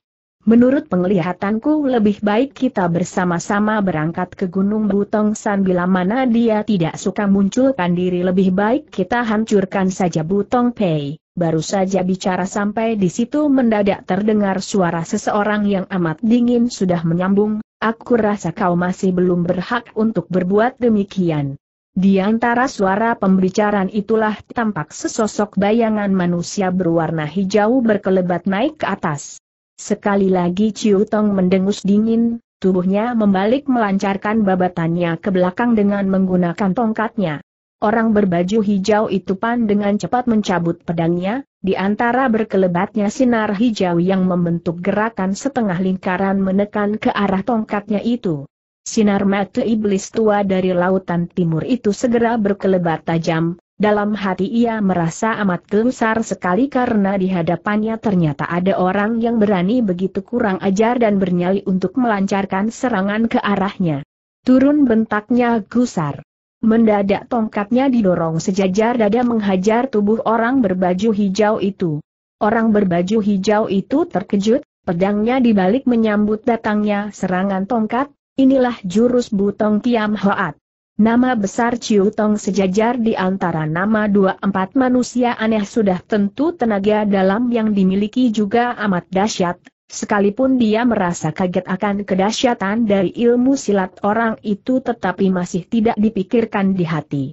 Menurut penglihatanku lebih baik kita bersama-sama berangkat ke Gunung Butong San bila mana dia tidak suka munculkan diri lebih baik kita hancurkan saja Butong Pei. Baru saja bicara sampai di situ mendadak terdengar suara seseorang yang amat dingin sudah menyambung, aku rasa kau masih belum berhak untuk berbuat demikian. Di antara suara pembicaraan itulah tampak sesosok bayangan manusia berwarna hijau berkelebat naik ke atas. Sekali lagi Ciu Tong mendengus dingin, tubuhnya membalik melancarkan babatannya ke belakang dengan menggunakan tongkatnya. Orang berbaju hijau itu pan dengan cepat mencabut pedangnya, di antara berkelebatnya sinar hijau yang membentuk gerakan setengah lingkaran menekan ke arah tongkatnya itu. Sinar mata iblis tua dari lautan timur itu segera berkelebat tajam, dalam hati ia merasa amat gempar sekali karena di hadapannya ternyata ada orang yang berani begitu kurang ajar dan bernyali untuk melancarkan serangan ke arahnya. Turun bentaknya gusar. Mendadak tongkatnya didorong sejajar dada menghajar tubuh orang berbaju hijau itu. Orang berbaju hijau itu terkejut, pedangnya dibalik menyambut datangnya serangan tongkat, inilah jurus butong Tiam Hoat. Nama besar Ciu Tong sejajar di antara nama dua empat manusia aneh sudah tentu tenaga dalam yang dimiliki juga amat dahsyat, Sekalipun dia merasa kaget akan kedahsyatan dari ilmu silat orang itu tetapi masih tidak dipikirkan di hati.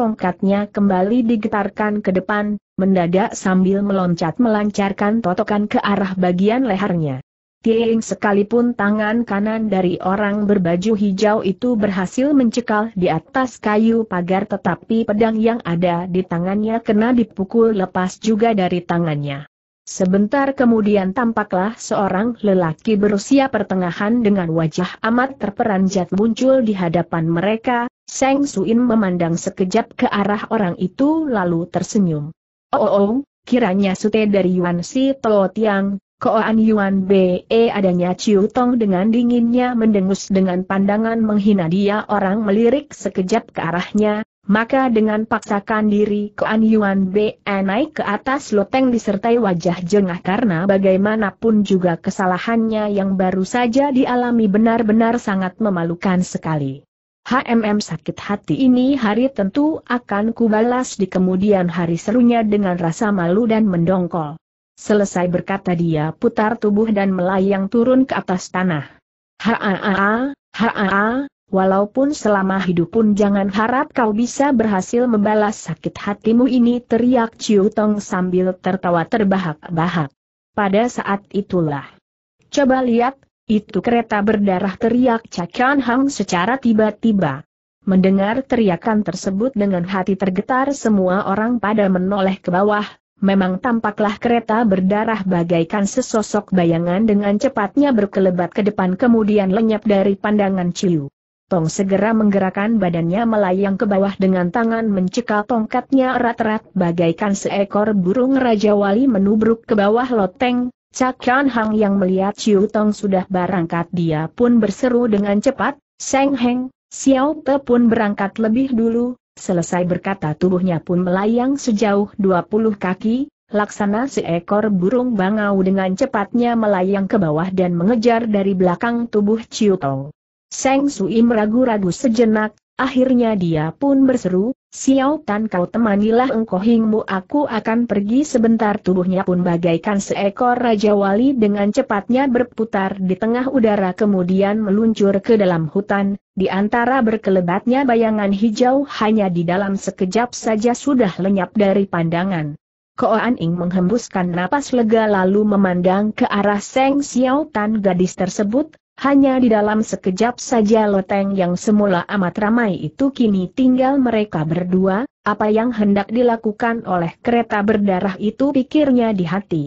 Tongkatnya kembali digetarkan ke depan, mendadak sambil meloncat melancarkan totokan ke arah bagian lehernya. Tiing sekalipun tangan kanan dari orang berbaju hijau itu berhasil mencekal di atas kayu pagar tetapi pedang yang ada di tangannya kena dipukul lepas juga dari tangannya. Sebentar kemudian tampaklah seorang lelaki berusia pertengahan dengan wajah amat terperanjat muncul di hadapan mereka, Seng Suin memandang sekejap ke arah orang itu lalu tersenyum. Oh, oh, oh kiranya sute dari Yuan Si Tiang, Koan Yuan Be adanya Ciu Tong dengan dinginnya mendengus dengan pandangan menghina dia orang melirik sekejap ke arahnya, maka dengan paksakan diri Koan Yuan Be naik ke atas loteng disertai wajah jengah karena bagaimanapun juga kesalahannya yang baru saja dialami benar-benar sangat memalukan sekali. HMM sakit hati ini hari tentu akan kubalas di kemudian hari serunya dengan rasa malu dan mendongkol. Selesai berkata dia putar tubuh dan melayang turun ke atas tanah. Haa, haa, walaupun selama hidup pun jangan harap kau bisa berhasil membalas sakit hatimu ini teriak Ciu Tong sambil tertawa terbahak-bahak. Pada saat itulah. Coba lihat, itu kereta berdarah teriak Cakian Hang secara tiba-tiba. Mendengar teriakan tersebut dengan hati tergetar semua orang pada menoleh ke bawah, Memang tampaklah kereta berdarah bagaikan sesosok bayangan dengan cepatnya berkelebat ke depan kemudian lenyap dari pandangan Ciu. Tong segera menggerakkan badannya melayang ke bawah dengan tangan mencekal tongkatnya erat-erat bagaikan seekor burung Raja Wali menubruk ke bawah loteng. Cak Chan Hang yang melihat Ciu Tong sudah berangkat dia pun berseru dengan cepat, Seng Heng, Xiao Te pun berangkat lebih dulu, Selesai berkata tubuhnya pun melayang sejauh 20 kaki, laksana seekor burung bangau dengan cepatnya melayang ke bawah dan mengejar dari belakang tubuh Ciutong. Seng Sui meragu-ragu sejenak, Akhirnya dia pun berseru, Xiao Tan kau temanilah engkau hingmu aku akan pergi sebentar tubuhnya pun bagaikan seekor Raja Wali dengan cepatnya berputar di tengah udara kemudian meluncur ke dalam hutan, di antara berkelebatnya bayangan hijau hanya di dalam sekejap saja sudah lenyap dari pandangan. Koan Ing menghembuskan napas lega lalu memandang ke arah Seng Xiao Tan gadis tersebut, hanya di dalam sekejap saja loteng yang semula amat ramai itu kini tinggal mereka berdua, apa yang hendak dilakukan oleh kereta berdarah itu pikirnya di hati.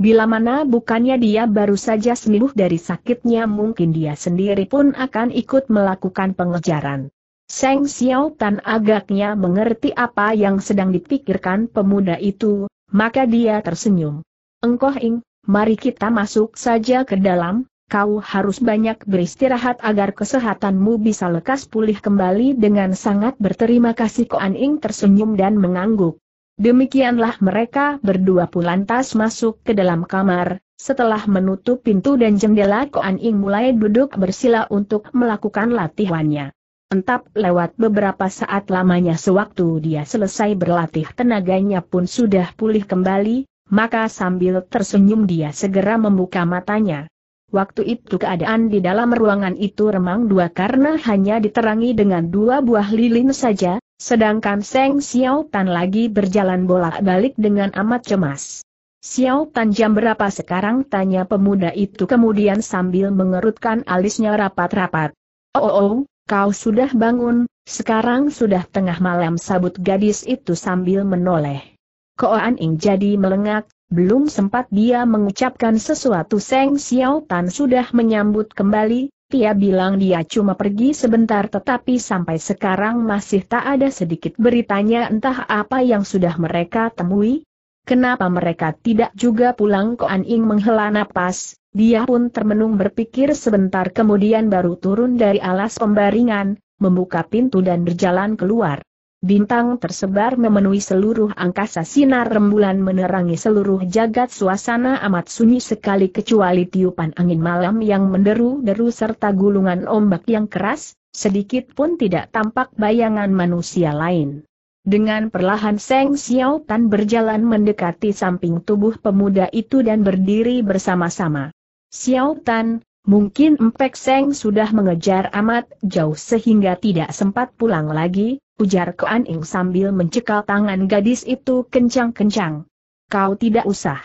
Bila mana bukannya dia baru saja sembuh dari sakitnya mungkin dia sendiri pun akan ikut melakukan pengejaran. Seng Xiao Tan agaknya mengerti apa yang sedang dipikirkan pemuda itu, maka dia tersenyum. Engkoh Ing, mari kita masuk saja ke dalam, kau harus banyak beristirahat agar kesehatanmu bisa lekas pulih kembali dengan sangat berterima kasih Koan Ing tersenyum dan mengangguk. Demikianlah mereka berdua lantas masuk ke dalam kamar, setelah menutup pintu dan jendela Koan Ing mulai duduk bersila untuk melakukan latihannya. Entah lewat beberapa saat lamanya sewaktu dia selesai berlatih tenaganya pun sudah pulih kembali, maka sambil tersenyum dia segera membuka matanya. Waktu itu keadaan di dalam ruangan itu remang dua karena hanya diterangi dengan dua buah lilin saja, sedangkan Seng Xiao Tan lagi berjalan bolak-balik dengan amat cemas. Xiao Tan jam berapa sekarang tanya pemuda itu kemudian sambil mengerutkan alisnya rapat-rapat. Oh, oh, oh, kau sudah bangun, sekarang sudah tengah malam sabut gadis itu sambil menoleh. Koan Ing jadi melengak, belum sempat dia mengucapkan sesuatu Seng Xiao Tan sudah menyambut kembali, dia bilang dia cuma pergi sebentar tetapi sampai sekarang masih tak ada sedikit beritanya entah apa yang sudah mereka temui. Kenapa mereka tidak juga pulang Koan Ying menghela napas, dia pun termenung berpikir sebentar kemudian baru turun dari alas pembaringan, membuka pintu dan berjalan keluar. Bintang tersebar memenuhi seluruh angkasa sinar rembulan menerangi seluruh jagat suasana amat sunyi sekali kecuali tiupan angin malam yang menderu-deru serta gulungan ombak yang keras, sedikit pun tidak tampak bayangan manusia lain. Dengan perlahan Seng Xiao Tan berjalan mendekati samping tubuh pemuda itu dan berdiri bersama-sama. Xiao Tan, mungkin Empek Seng sudah mengejar amat jauh sehingga tidak sempat pulang lagi, ujar An Ing sambil mencekal tangan gadis itu kencang-kencang. Kau tidak usah.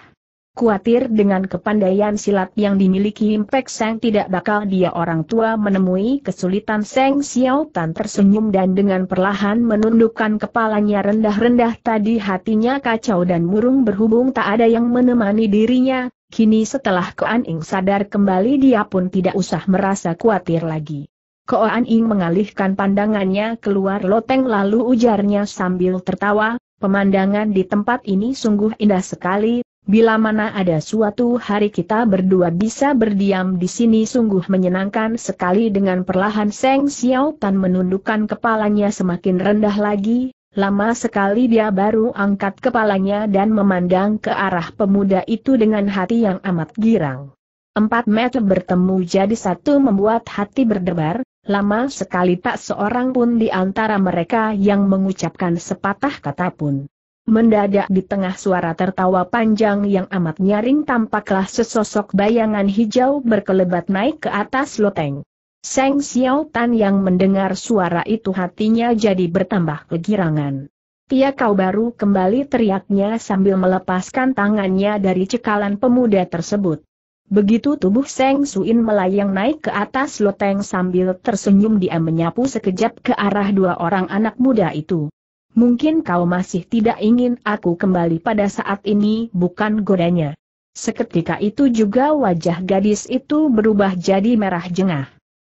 Kuatir dengan kepandaian silat yang dimiliki Impek Seng tidak bakal dia orang tua menemui kesulitan Seng Xiao Tan tersenyum dan dengan perlahan menundukkan kepalanya rendah-rendah tadi hatinya kacau dan murung berhubung tak ada yang menemani dirinya, Kini setelah An Ing sadar kembali dia pun tidak usah merasa kuatir lagi. Ko An Ing mengalihkan pandangannya keluar loteng lalu ujarnya sambil tertawa, pemandangan di tempat ini sungguh indah sekali, bila mana ada suatu hari kita berdua bisa berdiam di sini sungguh menyenangkan sekali dengan perlahan Seng Xiao Tan menundukkan kepalanya semakin rendah lagi, Lama sekali dia baru angkat kepalanya dan memandang ke arah pemuda itu dengan hati yang amat girang. Empat meter bertemu jadi satu membuat hati berdebar, lama sekali tak seorang pun di antara mereka yang mengucapkan sepatah kata pun. Mendadak di tengah suara tertawa panjang yang amat nyaring tampaklah sesosok bayangan hijau berkelebat naik ke atas loteng. Seng Xiao Tan yang mendengar suara itu hatinya jadi bertambah kegirangan. "Tia kau baru kembali teriaknya sambil melepaskan tangannya dari cekalan pemuda tersebut. Begitu tubuh Seng Suin melayang naik ke atas loteng sambil tersenyum dia menyapu sekejap ke arah dua orang anak muda itu. Mungkin kau masih tidak ingin aku kembali pada saat ini bukan godanya. Seketika itu juga wajah gadis itu berubah jadi merah jengah.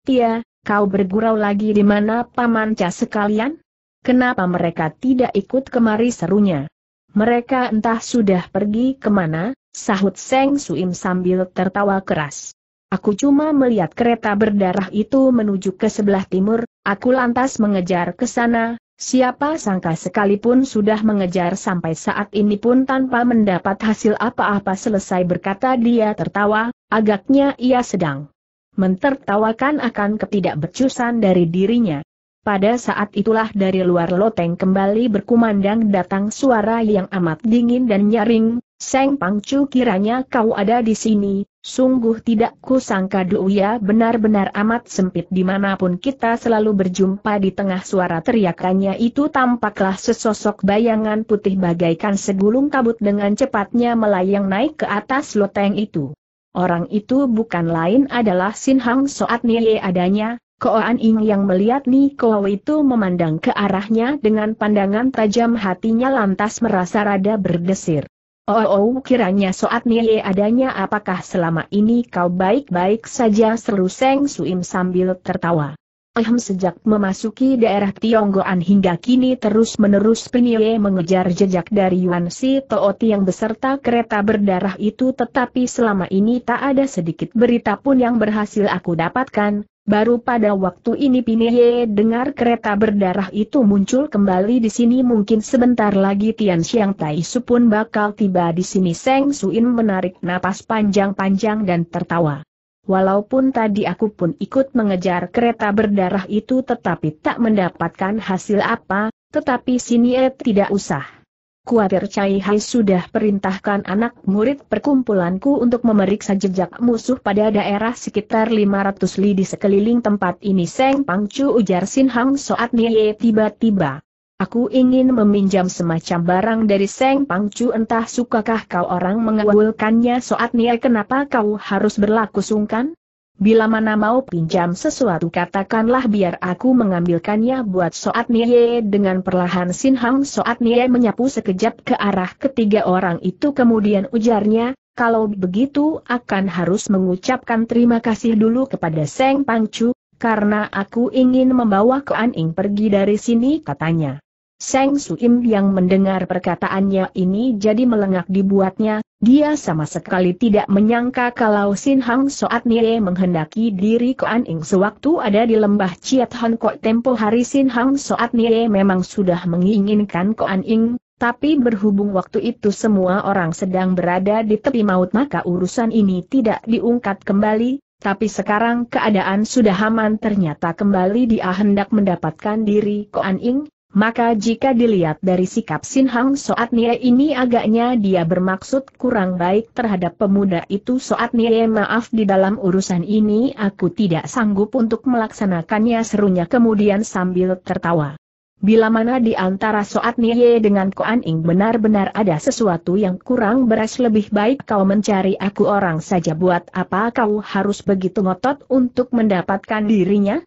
tia kau bergurau lagi di mana pamanca sekalian? Kenapa mereka tidak ikut kemari serunya? Mereka entah sudah pergi kemana, Sahut Seng Suim sambil tertawa keras. Aku cuma melihat kereta berdarah itu menuju ke sebelah timur, aku lantas mengejar ke sana, siapa sangka sekalipun sudah mengejar sampai saat ini pun tanpa mendapat hasil apa-apa selesai berkata dia tertawa, agaknya ia sedang mentertawakan akan ketidakbercusan dari dirinya. Pada saat itulah dari luar loteng kembali berkumandang datang suara yang amat dingin dan nyaring, Seng Pangcu kiranya kau ada di sini, sungguh tidak kusangka Duya benar-benar amat sempit dimanapun kita selalu berjumpa di tengah suara teriakannya itu tampaklah sesosok bayangan putih bagaikan segulung kabut dengan cepatnya melayang naik ke atas loteng itu. Orang itu bukan lain adalah Sin Hang Soat Nye adanya, Koan Ing yang melihat Niko itu memandang ke arahnya dengan pandangan tajam hatinya lantas merasa rada berdesir. Oh, oh kiranya soat nie adanya apakah selama ini kau baik-baik saja seru Seng Suim sambil tertawa. Ehem sejak memasuki daerah Tionggoan hingga kini terus-menerus penye mengejar jejak dari Yuan Si Tooti yang beserta kereta berdarah itu tetapi selama ini tak ada sedikit berita pun yang berhasil aku dapatkan, Baru pada waktu ini Pineye dengar kereta berdarah itu muncul kembali di sini mungkin sebentar lagi Tian Xiang Tai Su pun bakal tiba di sini Seng Suin menarik napas panjang-panjang dan tertawa. Walaupun tadi aku pun ikut mengejar kereta berdarah itu tetapi tak mendapatkan hasil apa, tetapi sini eh tidak usah. Kuatir Cai Hai sudah perintahkan anak murid perkumpulanku untuk memeriksa jejak musuh pada daerah sekitar 500 li di sekeliling tempat ini Seng Pangcu ujar Sin Hang Soat Nye tiba-tiba. Aku ingin meminjam semacam barang dari Seng Pangcu entah sukakah kau orang mengawulkannya Soat Nia kenapa kau harus berlaku sungkan? Bila mana mau pinjam sesuatu katakanlah biar aku mengambilkannya buat Soat Nye dengan perlahan Sin Hang Soat Nye menyapu sekejap ke arah ketiga orang itu kemudian ujarnya, kalau begitu akan harus mengucapkan terima kasih dulu kepada Seng Pangcu, karena aku ingin membawa ke Ing pergi dari sini katanya. Seng Suim yang mendengar perkataannya ini jadi melengak dibuatnya, dia sama sekali tidak menyangka kalau Sin Hang Soat Nie menghendaki diri An Ing sewaktu ada di lembah Ciat Hon Kok tempo hari Sin Hang Soat Nie memang sudah menginginkan An Ing, tapi berhubung waktu itu semua orang sedang berada di tepi maut maka urusan ini tidak diungkat kembali, tapi sekarang keadaan sudah aman ternyata kembali dia hendak mendapatkan diri Koan Ing, maka jika dilihat dari sikap Sin Hang Soat Nye ini agaknya dia bermaksud kurang baik terhadap pemuda itu Soat Nye maaf di dalam urusan ini aku tidak sanggup untuk melaksanakannya serunya kemudian sambil tertawa. Bila mana di antara Soat Nye dengan Koan Ing benar-benar ada sesuatu yang kurang beres lebih baik kau mencari aku orang saja buat apa kau harus begitu ngotot untuk mendapatkan dirinya?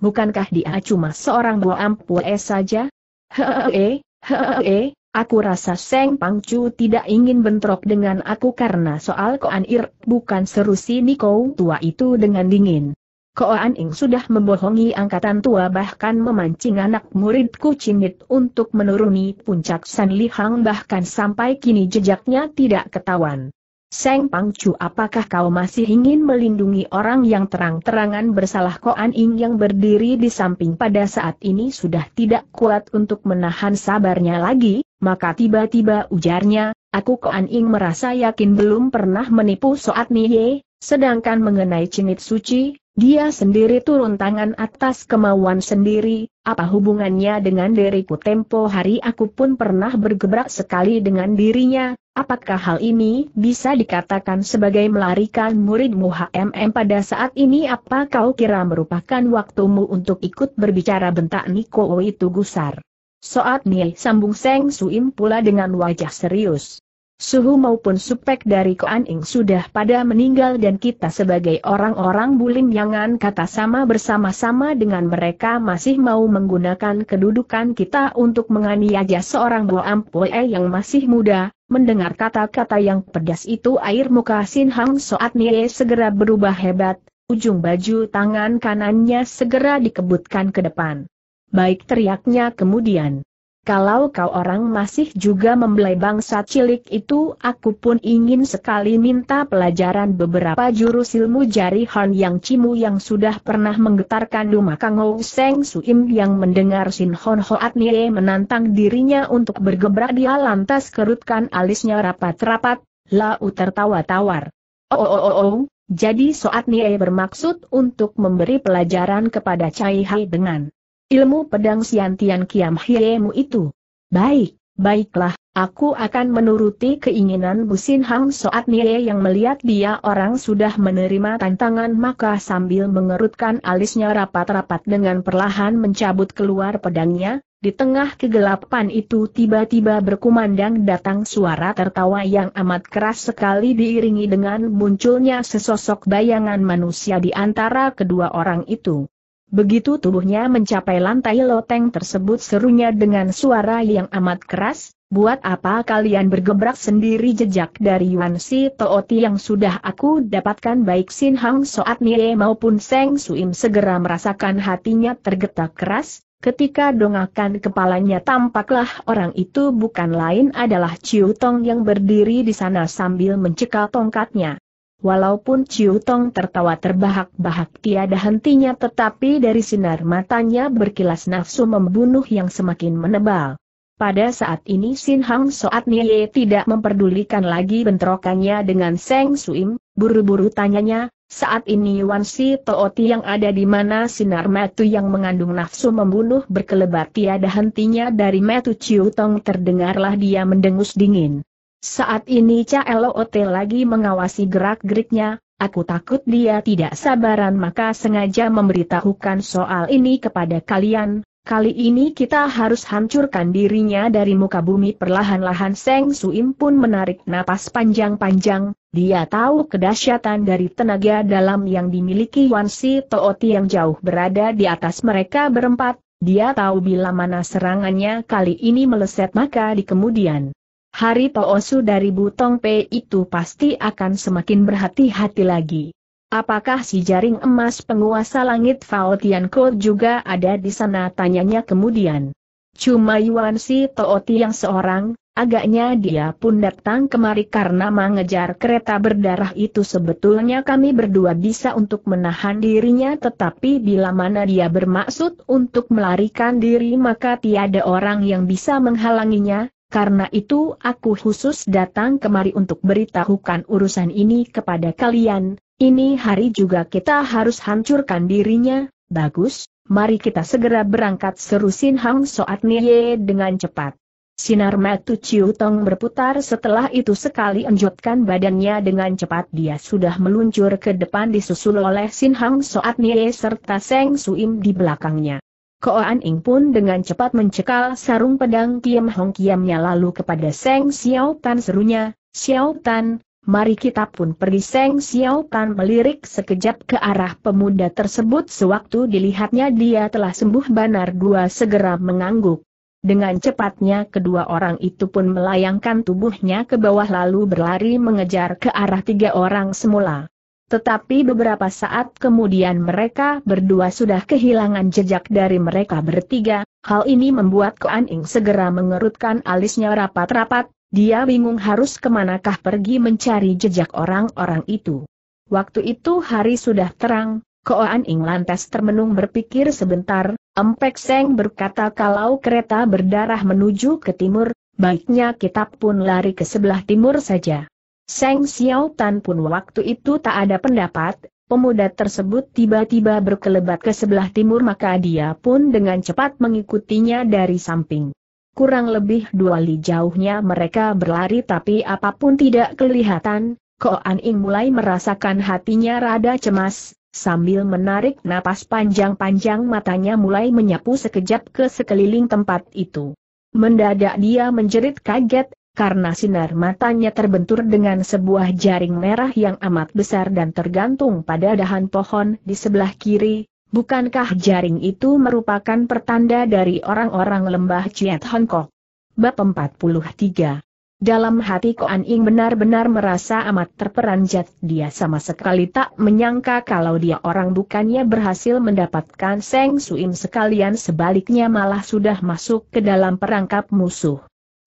bukankah dia cuma seorang ampul es saja? Hehehe, hehehe, aku rasa Seng Pangcu tidak ingin bentrok dengan aku karena soal Koan Ir, bukan seru si Niko tua itu dengan dingin. Koan Ing sudah membohongi angkatan tua bahkan memancing anak muridku Cingit untuk menuruni puncak San Lihang bahkan sampai kini jejaknya tidak ketahuan. Seng Pangcu apakah kau masih ingin melindungi orang yang terang-terangan bersalah Koan Ing yang berdiri di samping pada saat ini sudah tidak kuat untuk menahan sabarnya lagi, maka tiba-tiba ujarnya, aku Koan Ing merasa yakin belum pernah menipu Soat Nie, sedangkan mengenai cinit suci, dia sendiri turun tangan atas kemauan sendiri, apa hubungannya dengan diriku tempo hari aku pun pernah bergebrak sekali dengan dirinya, apakah hal ini bisa dikatakan sebagai melarikan muridmu HMM pada saat ini apa kau kira merupakan waktumu untuk ikut berbicara bentak Niko itu gusar. Soat nih sambung Seng Suim pula dengan wajah serius. Suhu maupun supek dari Koan Ing sudah pada meninggal dan kita sebagai orang-orang bulim yangan kata sama bersama-sama dengan mereka masih mau menggunakan kedudukan kita untuk menganiaya seorang Boampoe yang masih muda, mendengar kata-kata yang pedas itu air muka Sin Hang Soat Nie segera berubah hebat, ujung baju tangan kanannya segera dikebutkan ke depan. Baik teriaknya kemudian. Kalau kau orang masih juga membelai bangsa cilik itu aku pun ingin sekali minta pelajaran beberapa jurus ilmu jari jarihan yang cimu yang sudah pernah menggetarkan Duma Kang Seng Suim yang mendengar Sin Hon Hoat Nie menantang dirinya untuk bergebrak dia lantas kerutkan alisnya rapat-rapat, lau tertawa tawar. Oh oh oh oh, jadi Soat Nie bermaksud untuk memberi pelajaran kepada Cai Hai dengan Ilmu pedang Siantian Kiam Hiemu itu. Baik, baiklah, aku akan menuruti keinginan Busin Hang Soat Nie yang melihat dia orang sudah menerima tantangan maka sambil mengerutkan alisnya rapat-rapat dengan perlahan mencabut keluar pedangnya, di tengah kegelapan itu tiba-tiba berkumandang datang suara tertawa yang amat keras sekali diiringi dengan munculnya sesosok bayangan manusia di antara kedua orang itu. Begitu tubuhnya mencapai lantai loteng tersebut serunya dengan suara yang amat keras, buat apa kalian bergebrak sendiri jejak dari Yuan Si Tooti yang sudah aku dapatkan baik Sin Hang Soat Nie maupun Seng Suim segera merasakan hatinya tergetak keras, ketika dongakan kepalanya tampaklah orang itu bukan lain adalah Ciu Tong yang berdiri di sana sambil mencekal tongkatnya. Walaupun Ciu Tong tertawa terbahak-bahak tiada hentinya tetapi dari sinar matanya berkilas nafsu membunuh yang semakin menebal. Pada saat ini Sin Hang Soat Nye tidak memperdulikan lagi bentrokannya dengan Seng Suim, buru-buru tanyanya, saat ini Wan Si Tooti yang ada di mana sinar metu yang mengandung nafsu membunuh berkelebat tiada hentinya dari metu Ciu Tong terdengarlah dia mendengus dingin. Saat ini CLOT lagi mengawasi gerak-geriknya, aku takut dia tidak sabaran maka sengaja memberitahukan soal ini kepada kalian, Kali ini kita harus hancurkan dirinya dari muka bumi perlahan-lahan Seng Suim pun menarik napas panjang-panjang, dia tahu kedahsyatan dari tenaga dalam yang dimiliki Wan Si Tooti yang jauh berada di atas mereka berempat, dia tahu bila mana serangannya kali ini meleset maka di kemudian hari Toosu dari Butong P itu pasti akan semakin berhati-hati lagi. Apakah si jaring emas penguasa langit Fao Ko juga ada di sana tanyanya kemudian. Cuma Yuan Si Tooti yang seorang, agaknya dia pun datang kemari karena mengejar kereta berdarah itu sebetulnya kami berdua bisa untuk menahan dirinya tetapi bila mana dia bermaksud untuk melarikan diri maka tiada orang yang bisa menghalanginya, karena itu aku khusus datang kemari untuk beritahukan urusan ini kepada kalian, ini hari juga kita harus hancurkan dirinya, bagus, mari kita segera berangkat seru Sin Hang Soat Nye dengan cepat. Sinar matu Chiu Tong berputar setelah itu sekali enjotkan badannya dengan cepat dia sudah meluncur ke depan disusul oleh Sin Hang Soat Nye serta Seng Suim di belakangnya. Koan Ing pun dengan cepat mencekal sarung pedang Kiam Hong Kiamnya lalu kepada Seng Xiao Tan serunya, Xiao Tan, mari kita pun pergi Seng Xiao Tan melirik sekejap ke arah pemuda tersebut sewaktu dilihatnya dia telah sembuh banar dua segera mengangguk. Dengan cepatnya kedua orang itu pun melayangkan tubuhnya ke bawah lalu berlari mengejar ke arah tiga orang semula. Tetapi beberapa saat kemudian mereka berdua sudah kehilangan jejak dari mereka bertiga, hal ini membuat Koan Ing segera mengerutkan alisnya rapat-rapat, dia bingung harus kemanakah pergi mencari jejak orang-orang itu. Waktu itu hari sudah terang, Koan Ing lantas termenung berpikir sebentar, Empek Seng berkata kalau kereta berdarah menuju ke timur, baiknya kita pun lari ke sebelah timur saja. Seng Xiao Tan pun waktu itu tak ada pendapat, pemuda tersebut tiba-tiba berkelebat ke sebelah timur maka dia pun dengan cepat mengikutinya dari samping. Kurang lebih dua li jauhnya mereka berlari tapi apapun tidak kelihatan, Koan Ing mulai merasakan hatinya rada cemas, sambil menarik napas panjang-panjang matanya mulai menyapu sekejap ke sekeliling tempat itu. Mendadak dia menjerit kaget, karena sinar matanya terbentur dengan sebuah jaring merah yang amat besar dan tergantung pada dahan pohon di sebelah kiri, bukankah jaring itu merupakan pertanda dari orang-orang lembah Chiat Hongkok? Bab 43 dalam hati Koan Ing benar-benar merasa amat terperanjat dia sama sekali tak menyangka kalau dia orang bukannya berhasil mendapatkan Seng Suim sekalian sebaliknya malah sudah masuk ke dalam perangkap musuh.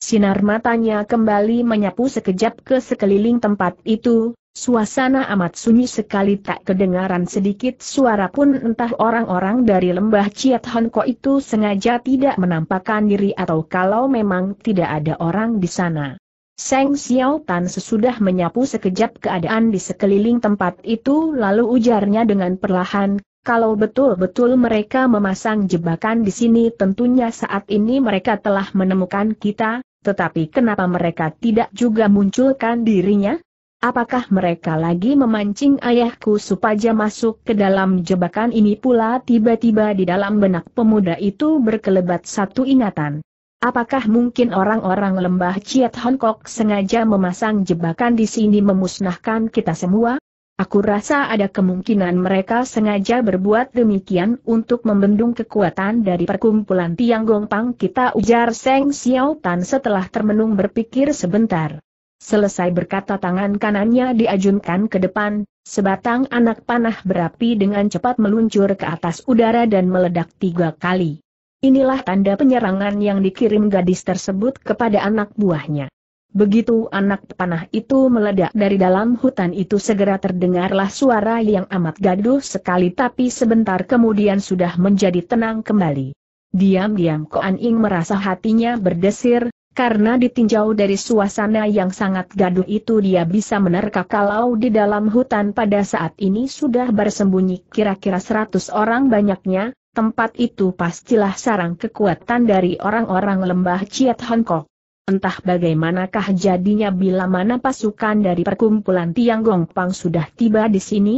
Sinar matanya kembali menyapu sekejap ke sekeliling tempat itu, suasana amat sunyi sekali tak kedengaran sedikit suara pun entah orang-orang dari lembah Ciathonko Honko itu sengaja tidak menampakkan diri atau kalau memang tidak ada orang di sana. Seng Xiao Tan sesudah menyapu sekejap keadaan di sekeliling tempat itu lalu ujarnya dengan perlahan, kalau betul-betul mereka memasang jebakan di sini tentunya saat ini mereka telah menemukan kita, tetapi kenapa mereka tidak juga munculkan dirinya? Apakah mereka lagi memancing ayahku supaya masuk ke dalam jebakan ini pula tiba-tiba di dalam benak pemuda itu berkelebat satu ingatan. Apakah mungkin orang-orang lembah Ciat Hongkok sengaja memasang jebakan di sini memusnahkan kita semua? Aku rasa ada kemungkinan mereka sengaja berbuat demikian untuk membendung kekuatan dari perkumpulan Tiang Gongpang kita ujar Seng Xiao Tan setelah termenung berpikir sebentar. Selesai berkata tangan kanannya diajunkan ke depan, sebatang anak panah berapi dengan cepat meluncur ke atas udara dan meledak tiga kali. Inilah tanda penyerangan yang dikirim gadis tersebut kepada anak buahnya. Begitu anak panah itu meledak dari dalam hutan itu segera terdengarlah suara yang amat gaduh sekali tapi sebentar kemudian sudah menjadi tenang kembali. Diam-diam Koan Ing merasa hatinya berdesir, karena ditinjau dari suasana yang sangat gaduh itu dia bisa menerka kalau di dalam hutan pada saat ini sudah bersembunyi kira-kira 100 orang banyaknya, tempat itu pastilah sarang kekuatan dari orang-orang lembah Ciat Hongkok. Entah bagaimanakah jadinya bila mana pasukan dari perkumpulan Tiang Gong Pang sudah tiba di sini?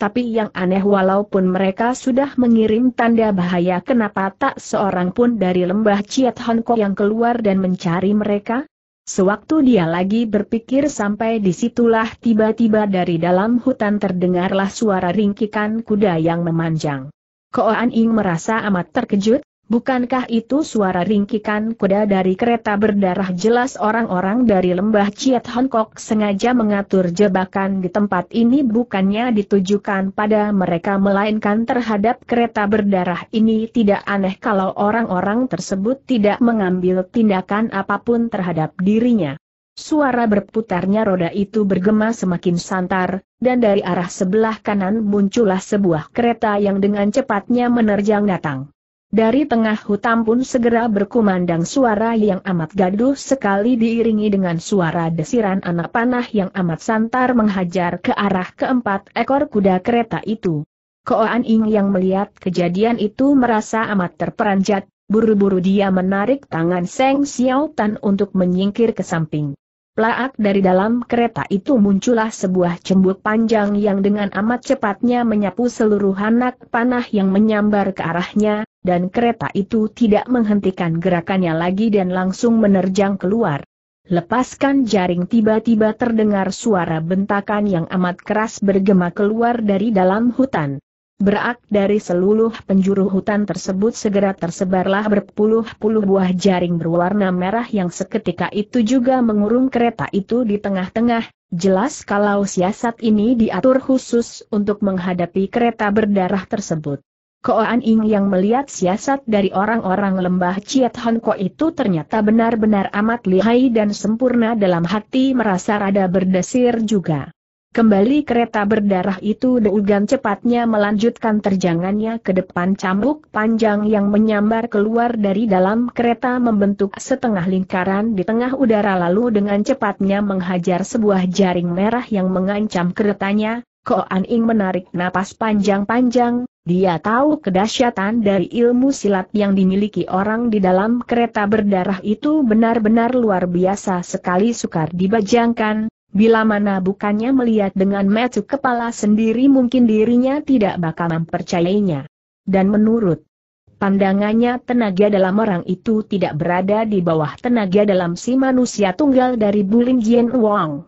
Tapi yang aneh walaupun mereka sudah mengirim tanda bahaya kenapa tak seorang pun dari lembah Chiat Honko yang keluar dan mencari mereka? Sewaktu dia lagi berpikir sampai disitulah tiba-tiba dari dalam hutan terdengarlah suara ringkikan kuda yang memanjang. Koan Ing merasa amat terkejut, Bukankah itu suara ringkikan kuda dari kereta berdarah jelas orang-orang dari lembah Chiat Hongkok sengaja mengatur jebakan di tempat ini bukannya ditujukan pada mereka melainkan terhadap kereta berdarah ini tidak aneh kalau orang-orang tersebut tidak mengambil tindakan apapun terhadap dirinya. Suara berputarnya roda itu bergema semakin santar, dan dari arah sebelah kanan muncullah sebuah kereta yang dengan cepatnya menerjang datang. Dari tengah hutan pun segera berkumandang suara yang amat gaduh sekali diiringi dengan suara desiran anak panah yang amat santar menghajar ke arah keempat ekor kuda kereta itu. Koan Ing yang melihat kejadian itu merasa amat terperanjat, buru-buru dia menarik tangan Seng Xiao Tan untuk menyingkir ke samping. Plaak dari dalam kereta itu muncullah sebuah cembuk panjang yang dengan amat cepatnya menyapu seluruh anak panah yang menyambar ke arahnya, dan kereta itu tidak menghentikan gerakannya lagi dan langsung menerjang keluar. Lepaskan jaring tiba-tiba terdengar suara bentakan yang amat keras bergema keluar dari dalam hutan. Berak dari seluruh penjuru hutan tersebut segera tersebarlah berpuluh-puluh buah jaring berwarna merah yang seketika itu juga mengurung kereta itu di tengah-tengah. Jelas kalau siasat ini diatur khusus untuk menghadapi kereta berdarah tersebut. Koan Ing yang melihat siasat dari orang-orang lembah Chiat Hon Ko itu ternyata benar-benar amat lihai dan sempurna dalam hati merasa rada berdesir juga. Kembali kereta berdarah itu Deugan cepatnya melanjutkan terjangannya ke depan cambuk panjang yang menyambar keluar dari dalam kereta membentuk setengah lingkaran di tengah udara lalu dengan cepatnya menghajar sebuah jaring merah yang mengancam keretanya, Ko An Ing menarik napas panjang-panjang, dia tahu kedahsyatan dari ilmu silat yang dimiliki orang di dalam kereta berdarah itu benar-benar luar biasa sekali sukar dibajangkan, bila mana bukannya melihat dengan metu kepala sendiri mungkin dirinya tidak bakal mempercayainya. Dan menurut pandangannya tenaga dalam orang itu tidak berada di bawah tenaga dalam si manusia tunggal dari Bulim Jian Wang.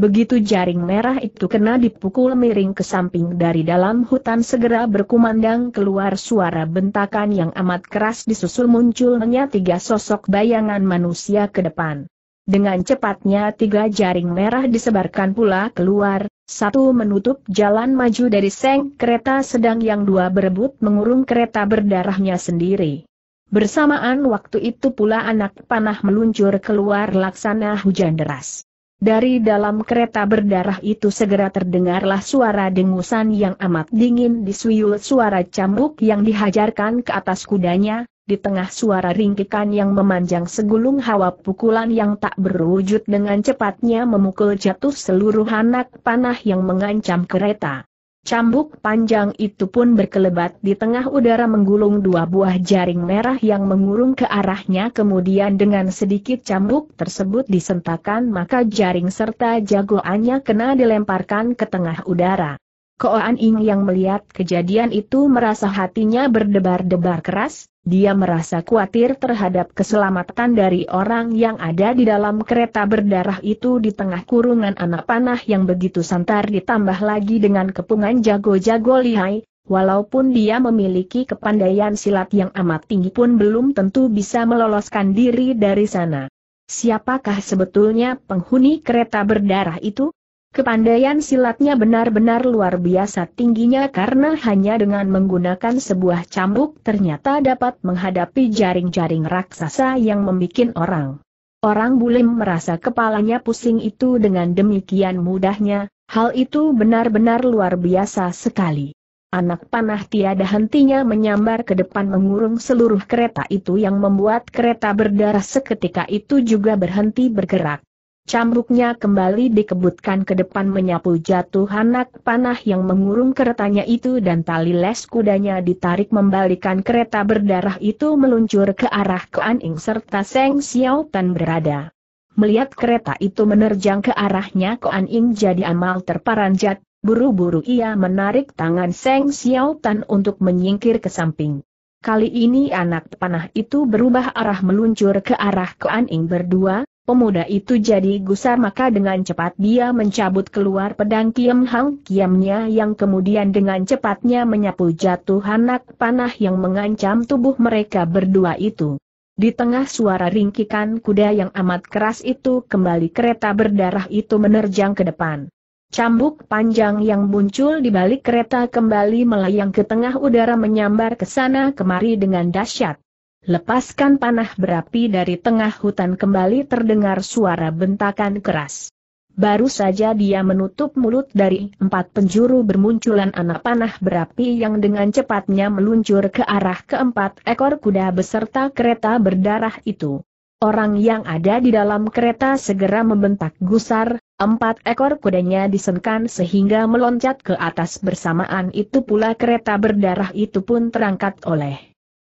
Begitu jaring merah itu kena dipukul miring ke samping dari dalam hutan segera berkumandang keluar suara bentakan yang amat keras disusul munculnya tiga sosok bayangan manusia ke depan. Dengan cepatnya tiga jaring merah disebarkan pula keluar, satu menutup jalan maju dari seng kereta sedang yang dua berebut mengurung kereta berdarahnya sendiri. Bersamaan waktu itu pula anak panah meluncur keluar laksana hujan deras. Dari dalam kereta berdarah itu segera terdengarlah suara dengusan yang amat dingin disuyul suara cambuk yang dihajarkan ke atas kudanya, di tengah suara ringkikan yang memanjang segulung hawa pukulan yang tak berwujud dengan cepatnya memukul jatuh seluruh anak panah yang mengancam kereta. Cambuk panjang itu pun berkelebat di tengah udara menggulung dua buah jaring merah yang mengurung ke arahnya kemudian dengan sedikit cambuk tersebut disentakan maka jaring serta jagoannya kena dilemparkan ke tengah udara. Koan Ing yang melihat kejadian itu merasa hatinya berdebar-debar keras, dia merasa khawatir terhadap keselamatan dari orang yang ada di dalam kereta berdarah itu di tengah kurungan anak panah yang begitu santar ditambah lagi dengan kepungan jago-jago lihai, walaupun dia memiliki kepandaian silat yang amat tinggi pun belum tentu bisa meloloskan diri dari sana. Siapakah sebetulnya penghuni kereta berdarah itu? Kepandaian silatnya benar-benar luar biasa tingginya karena hanya dengan menggunakan sebuah cambuk ternyata dapat menghadapi jaring-jaring raksasa yang membuat orang. Orang bulim merasa kepalanya pusing itu dengan demikian mudahnya, hal itu benar-benar luar biasa sekali. Anak panah tiada hentinya menyambar ke depan mengurung seluruh kereta itu yang membuat kereta berdarah seketika itu juga berhenti bergerak. Cambuknya kembali dikebutkan ke depan menyapu jatuh anak panah yang mengurung keretanya itu dan tali les kudanya ditarik membalikan kereta berdarah itu meluncur ke arah Ing serta Seng Xiao Tan berada. Melihat kereta itu menerjang ke arahnya Ing jadi amal terparanjat, buru-buru ia menarik tangan Seng Xiao Tan untuk menyingkir ke samping. Kali ini anak panah itu berubah arah meluncur ke arah Ing berdua, Pemuda itu jadi gusar maka dengan cepat dia mencabut keluar pedang Kiam Hang Kiamnya yang kemudian dengan cepatnya menyapu jatuh anak panah yang mengancam tubuh mereka berdua itu. Di tengah suara ringkikan kuda yang amat keras itu kembali kereta berdarah itu menerjang ke depan. Cambuk panjang yang muncul di balik kereta kembali melayang ke tengah udara menyambar ke sana kemari dengan dahsyat. Lepaskan panah berapi dari tengah hutan kembali terdengar suara bentakan keras. Baru saja dia menutup mulut dari empat penjuru bermunculan anak panah berapi yang dengan cepatnya meluncur ke arah keempat ekor kuda beserta kereta berdarah itu. Orang yang ada di dalam kereta segera membentak gusar, empat ekor kudanya disenkan sehingga meloncat ke atas bersamaan itu pula kereta berdarah itu pun terangkat oleh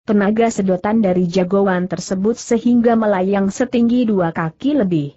tenaga sedotan dari jagoan tersebut sehingga melayang setinggi dua kaki lebih.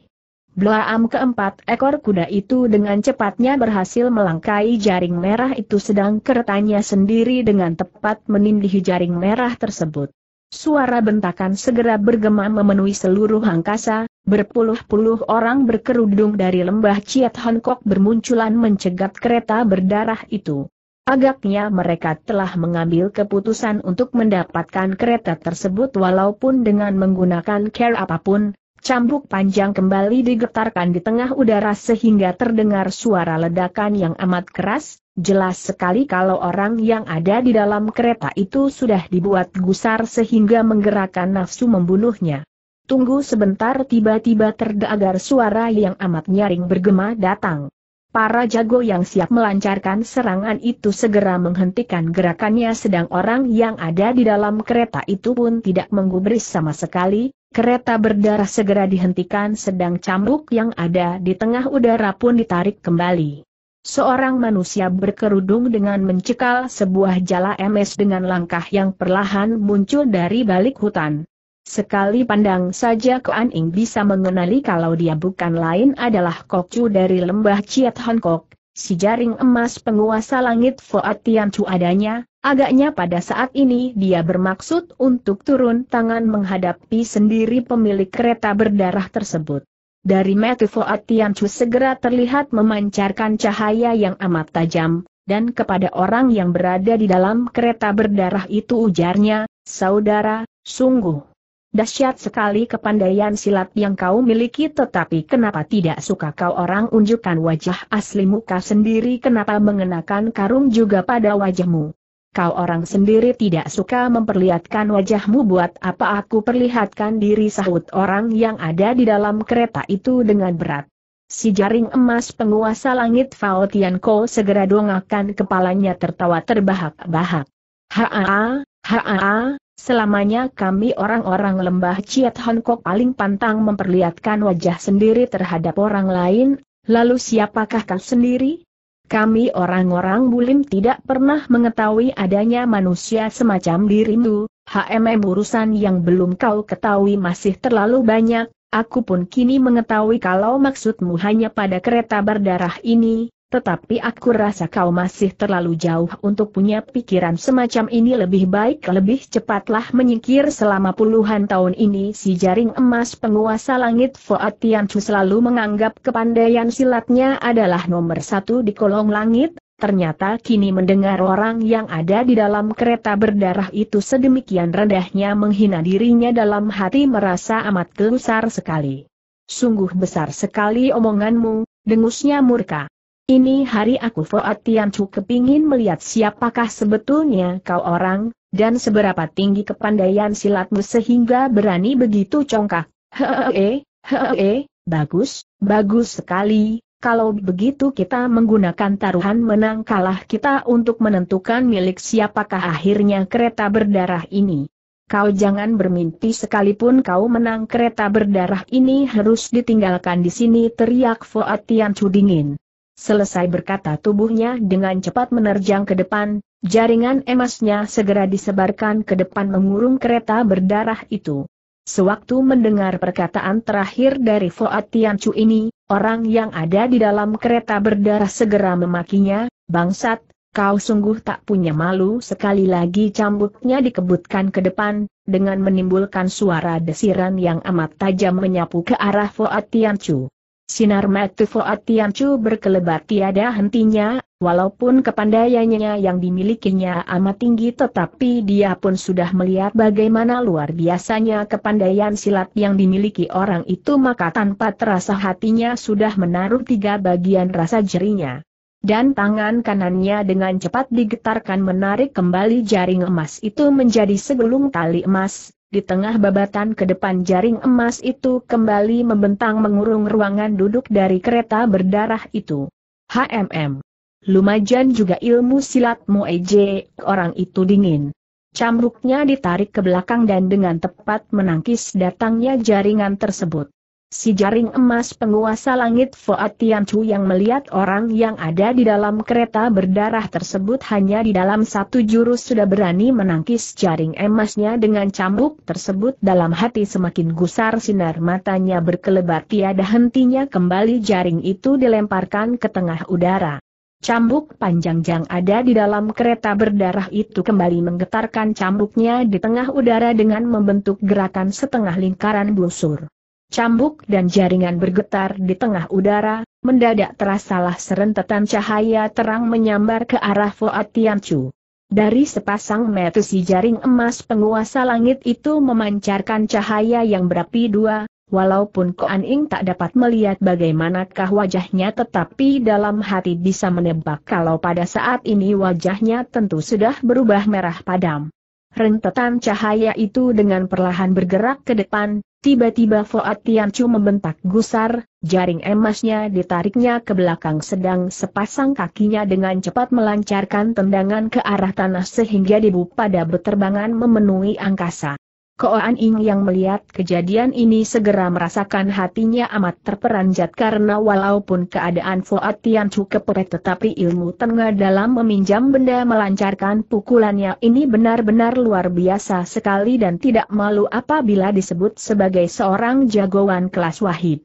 Blaam keempat ekor kuda itu dengan cepatnya berhasil melangkai jaring merah itu sedang keretanya sendiri dengan tepat menindih jaring merah tersebut. Suara bentakan segera bergema memenuhi seluruh angkasa, berpuluh-puluh orang berkerudung dari lembah Ciat Hongkok bermunculan mencegat kereta berdarah itu. Agaknya mereka telah mengambil keputusan untuk mendapatkan kereta tersebut walaupun dengan menggunakan care apapun, cambuk panjang kembali digetarkan di tengah udara sehingga terdengar suara ledakan yang amat keras, jelas sekali kalau orang yang ada di dalam kereta itu sudah dibuat gusar sehingga menggerakkan nafsu membunuhnya. Tunggu sebentar tiba-tiba terdengar suara yang amat nyaring bergema datang. Para jago yang siap melancarkan serangan itu segera menghentikan gerakannya sedang orang yang ada di dalam kereta itu pun tidak menggubris sama sekali, kereta berdarah segera dihentikan sedang cambuk yang ada di tengah udara pun ditarik kembali. Seorang manusia berkerudung dengan mencekal sebuah jala MS dengan langkah yang perlahan muncul dari balik hutan. Sekali pandang saja Kuan Ing bisa mengenali kalau dia bukan lain adalah Chu dari lembah Chiat Kok, si jaring emas penguasa langit Fuat Tian Chu adanya, agaknya pada saat ini dia bermaksud untuk turun tangan menghadapi sendiri pemilik kereta berdarah tersebut. Dari mata Fuat Tian Chu segera terlihat memancarkan cahaya yang amat tajam, dan kepada orang yang berada di dalam kereta berdarah itu ujarnya, Saudara, sungguh. Dahsyat sekali kepandaian silat yang kau miliki tetapi kenapa tidak suka kau orang unjukkan wajah asli muka sendiri kenapa mengenakan karung juga pada wajahmu. Kau orang sendiri tidak suka memperlihatkan wajahmu buat apa aku perlihatkan diri sahut orang yang ada di dalam kereta itu dengan berat. Si jaring emas penguasa langit Fao Tianko segera dongakan kepalanya tertawa terbahak-bahak. Haa, haa, Selamanya kami orang-orang lembah Ciat Hongkok paling pantang memperlihatkan wajah sendiri terhadap orang lain, lalu siapakah kau sendiri? Kami orang-orang bulim tidak pernah mengetahui adanya manusia semacam dirimu, HMM urusan yang belum kau ketahui masih terlalu banyak, aku pun kini mengetahui kalau maksudmu hanya pada kereta berdarah ini, tetapi aku rasa kau masih terlalu jauh untuk punya pikiran semacam ini lebih baik lebih cepatlah menyingkir selama puluhan tahun ini si jaring emas penguasa langit Foatian Chu selalu menganggap kepandaian silatnya adalah nomor satu di kolong langit, ternyata kini mendengar orang yang ada di dalam kereta berdarah itu sedemikian rendahnya menghina dirinya dalam hati merasa amat gelusar sekali. Sungguh besar sekali omonganmu, dengusnya murka. Ini hari aku Fuad Chu kepingin melihat siapakah sebetulnya kau orang, dan seberapa tinggi kepandaian silatmu sehingga berani begitu congkak. Hehehe, hehehe, bagus, bagus sekali, kalau begitu kita menggunakan taruhan menang kalah kita untuk menentukan milik siapakah akhirnya kereta berdarah ini. Kau jangan bermimpi sekalipun kau menang kereta berdarah ini harus ditinggalkan di sini teriak Fuad Chu dingin. Selesai berkata tubuhnya dengan cepat menerjang ke depan, jaringan emasnya segera disebarkan ke depan mengurung kereta berdarah itu. Sewaktu mendengar perkataan terakhir dari Fuad Tianchu ini, orang yang ada di dalam kereta berdarah segera memakinya, bangsat, kau sungguh tak punya malu sekali lagi cambuknya dikebutkan ke depan, dengan menimbulkan suara desiran yang amat tajam menyapu ke arah Fuad Tianchu. Sinar mata Fuad Chu berkelebat tiada hentinya, walaupun kepandaiannya yang dimilikinya amat tinggi tetapi dia pun sudah melihat bagaimana luar biasanya kepandaian silat yang dimiliki orang itu maka tanpa terasa hatinya sudah menaruh tiga bagian rasa jerinya. Dan tangan kanannya dengan cepat digetarkan menarik kembali jaring emas itu menjadi segelung tali emas, di tengah babatan ke depan jaring emas itu kembali membentang mengurung ruangan duduk dari kereta berdarah itu. HMM. Lumajan juga ilmu silatmu EJ, orang itu dingin. Camruknya ditarik ke belakang dan dengan tepat menangkis datangnya jaringan tersebut. Si jaring emas penguasa langit Fuad Chu yang melihat orang yang ada di dalam kereta berdarah tersebut hanya di dalam satu jurus sudah berani menangkis jaring emasnya dengan cambuk tersebut dalam hati semakin gusar sinar matanya berkelebat tiada hentinya kembali jaring itu dilemparkan ke tengah udara. Cambuk panjang yang ada di dalam kereta berdarah itu kembali menggetarkan cambuknya di tengah udara dengan membentuk gerakan setengah lingkaran busur cambuk dan jaringan bergetar di tengah udara, mendadak terasalah serentetan cahaya terang menyambar ke arah Fuad Tiancu. Dari sepasang mata jaring emas penguasa langit itu memancarkan cahaya yang berapi dua, walaupun Koan Ing tak dapat melihat bagaimanakah wajahnya tetapi dalam hati bisa menebak kalau pada saat ini wajahnya tentu sudah berubah merah padam. Rentetan cahaya itu dengan perlahan bergerak ke depan, Tiba-tiba Fuad Tiancu membentak gusar, jaring emasnya ditariknya ke belakang sedang sepasang kakinya dengan cepat melancarkan tendangan ke arah tanah sehingga debu pada berterbangan memenuhi angkasa. Koan Ing yang melihat kejadian ini segera merasakan hatinya amat terperanjat karena walaupun keadaan Fuat Tian Chu kepepet tetapi ilmu tengah dalam meminjam benda melancarkan pukulannya ini benar-benar luar biasa sekali dan tidak malu apabila disebut sebagai seorang jagoan kelas wahid.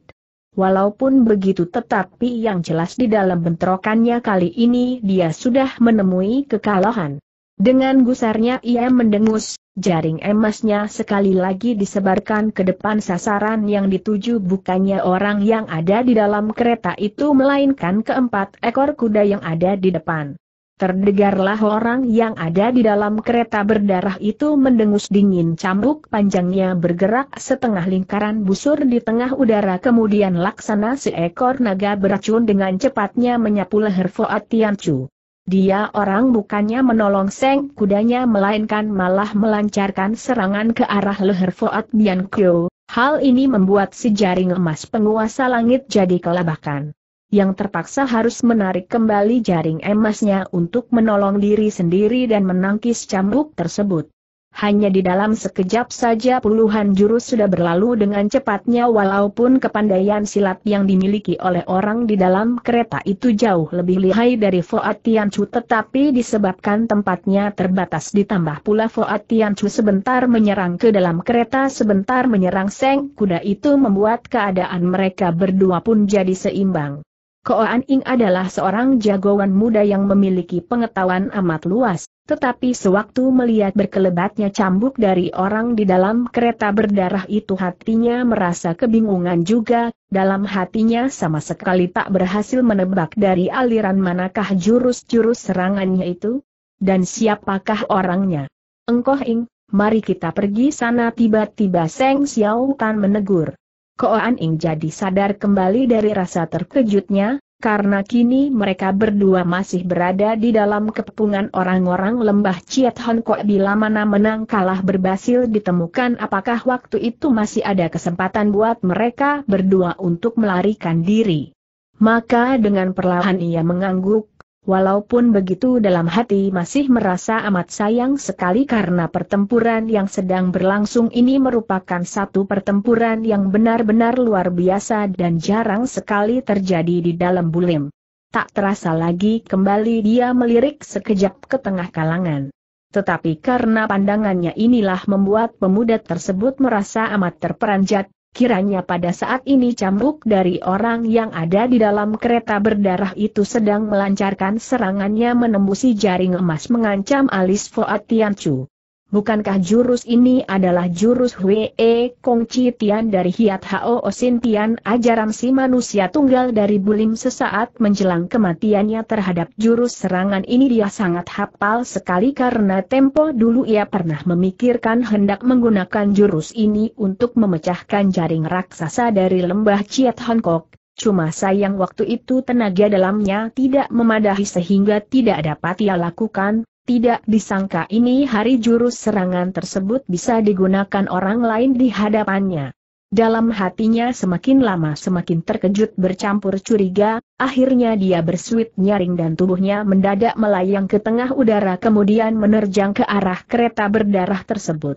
Walaupun begitu tetapi yang jelas di dalam bentrokannya kali ini dia sudah menemui kekalahan. Dengan gusarnya ia mendengus, jaring emasnya sekali lagi disebarkan ke depan sasaran yang dituju bukannya orang yang ada di dalam kereta itu melainkan keempat ekor kuda yang ada di depan. Terdengarlah orang yang ada di dalam kereta berdarah itu mendengus dingin cambuk panjangnya bergerak setengah lingkaran busur di tengah udara kemudian laksana seekor naga beracun dengan cepatnya menyapu leher Fuad Chu. Dia orang bukannya menolong seng kudanya melainkan malah melancarkan serangan ke arah leher Fuad Bian Kyo. Hal ini membuat sejaring emas penguasa langit jadi kelabakan. Yang terpaksa harus menarik kembali jaring emasnya untuk menolong diri sendiri dan menangkis cambuk tersebut. Hanya di dalam sekejap saja puluhan jurus sudah berlalu dengan cepatnya walaupun kepandaian silat yang dimiliki oleh orang di dalam kereta itu jauh lebih lihai dari Fuad Chu. tetapi disebabkan tempatnya terbatas ditambah pula Fuad Chu sebentar menyerang ke dalam kereta sebentar menyerang seng kuda itu membuat keadaan mereka berdua pun jadi seimbang. Koan Ing adalah seorang jagoan muda yang memiliki pengetahuan amat luas, tetapi sewaktu melihat berkelebatnya cambuk dari orang di dalam kereta berdarah itu hatinya merasa kebingungan juga, dalam hatinya sama sekali tak berhasil menebak dari aliran manakah jurus-jurus serangannya itu, dan siapakah orangnya. Engkoh Ing, mari kita pergi sana tiba-tiba Seng Xiao Tan menegur. Koan Ing jadi sadar kembali dari rasa terkejutnya, karena kini mereka berdua masih berada di dalam kepungan orang-orang lembah Ciat Hon Kok bila mana menang kalah berbasil ditemukan apakah waktu itu masih ada kesempatan buat mereka berdua untuk melarikan diri. Maka dengan perlahan ia mengangguk, Walaupun begitu dalam hati masih merasa amat sayang sekali karena pertempuran yang sedang berlangsung ini merupakan satu pertempuran yang benar-benar luar biasa dan jarang sekali terjadi di dalam bulim. Tak terasa lagi kembali dia melirik sekejap ke tengah kalangan. Tetapi karena pandangannya inilah membuat pemuda tersebut merasa amat terperanjat, Kiranya pada saat ini cambuk dari orang yang ada di dalam kereta berdarah itu sedang melancarkan serangannya menembusi jaring emas mengancam alis Fuad Tianchu. Bukankah jurus ini adalah jurus Hwee Kong Chi Tian dari Hiat Hao Osin Tian ajaran si manusia tunggal dari Bulim sesaat menjelang kematiannya terhadap jurus serangan ini dia sangat hafal sekali karena tempo dulu ia pernah memikirkan hendak menggunakan jurus ini untuk memecahkan jaring raksasa dari lembah Chiat Hongkok. Cuma sayang waktu itu tenaga dalamnya tidak memadahi sehingga tidak dapat ia lakukan, tidak disangka ini hari jurus serangan tersebut bisa digunakan orang lain di hadapannya. Dalam hatinya semakin lama semakin terkejut bercampur curiga, akhirnya dia bersuit nyaring dan tubuhnya mendadak melayang ke tengah udara kemudian menerjang ke arah kereta berdarah tersebut.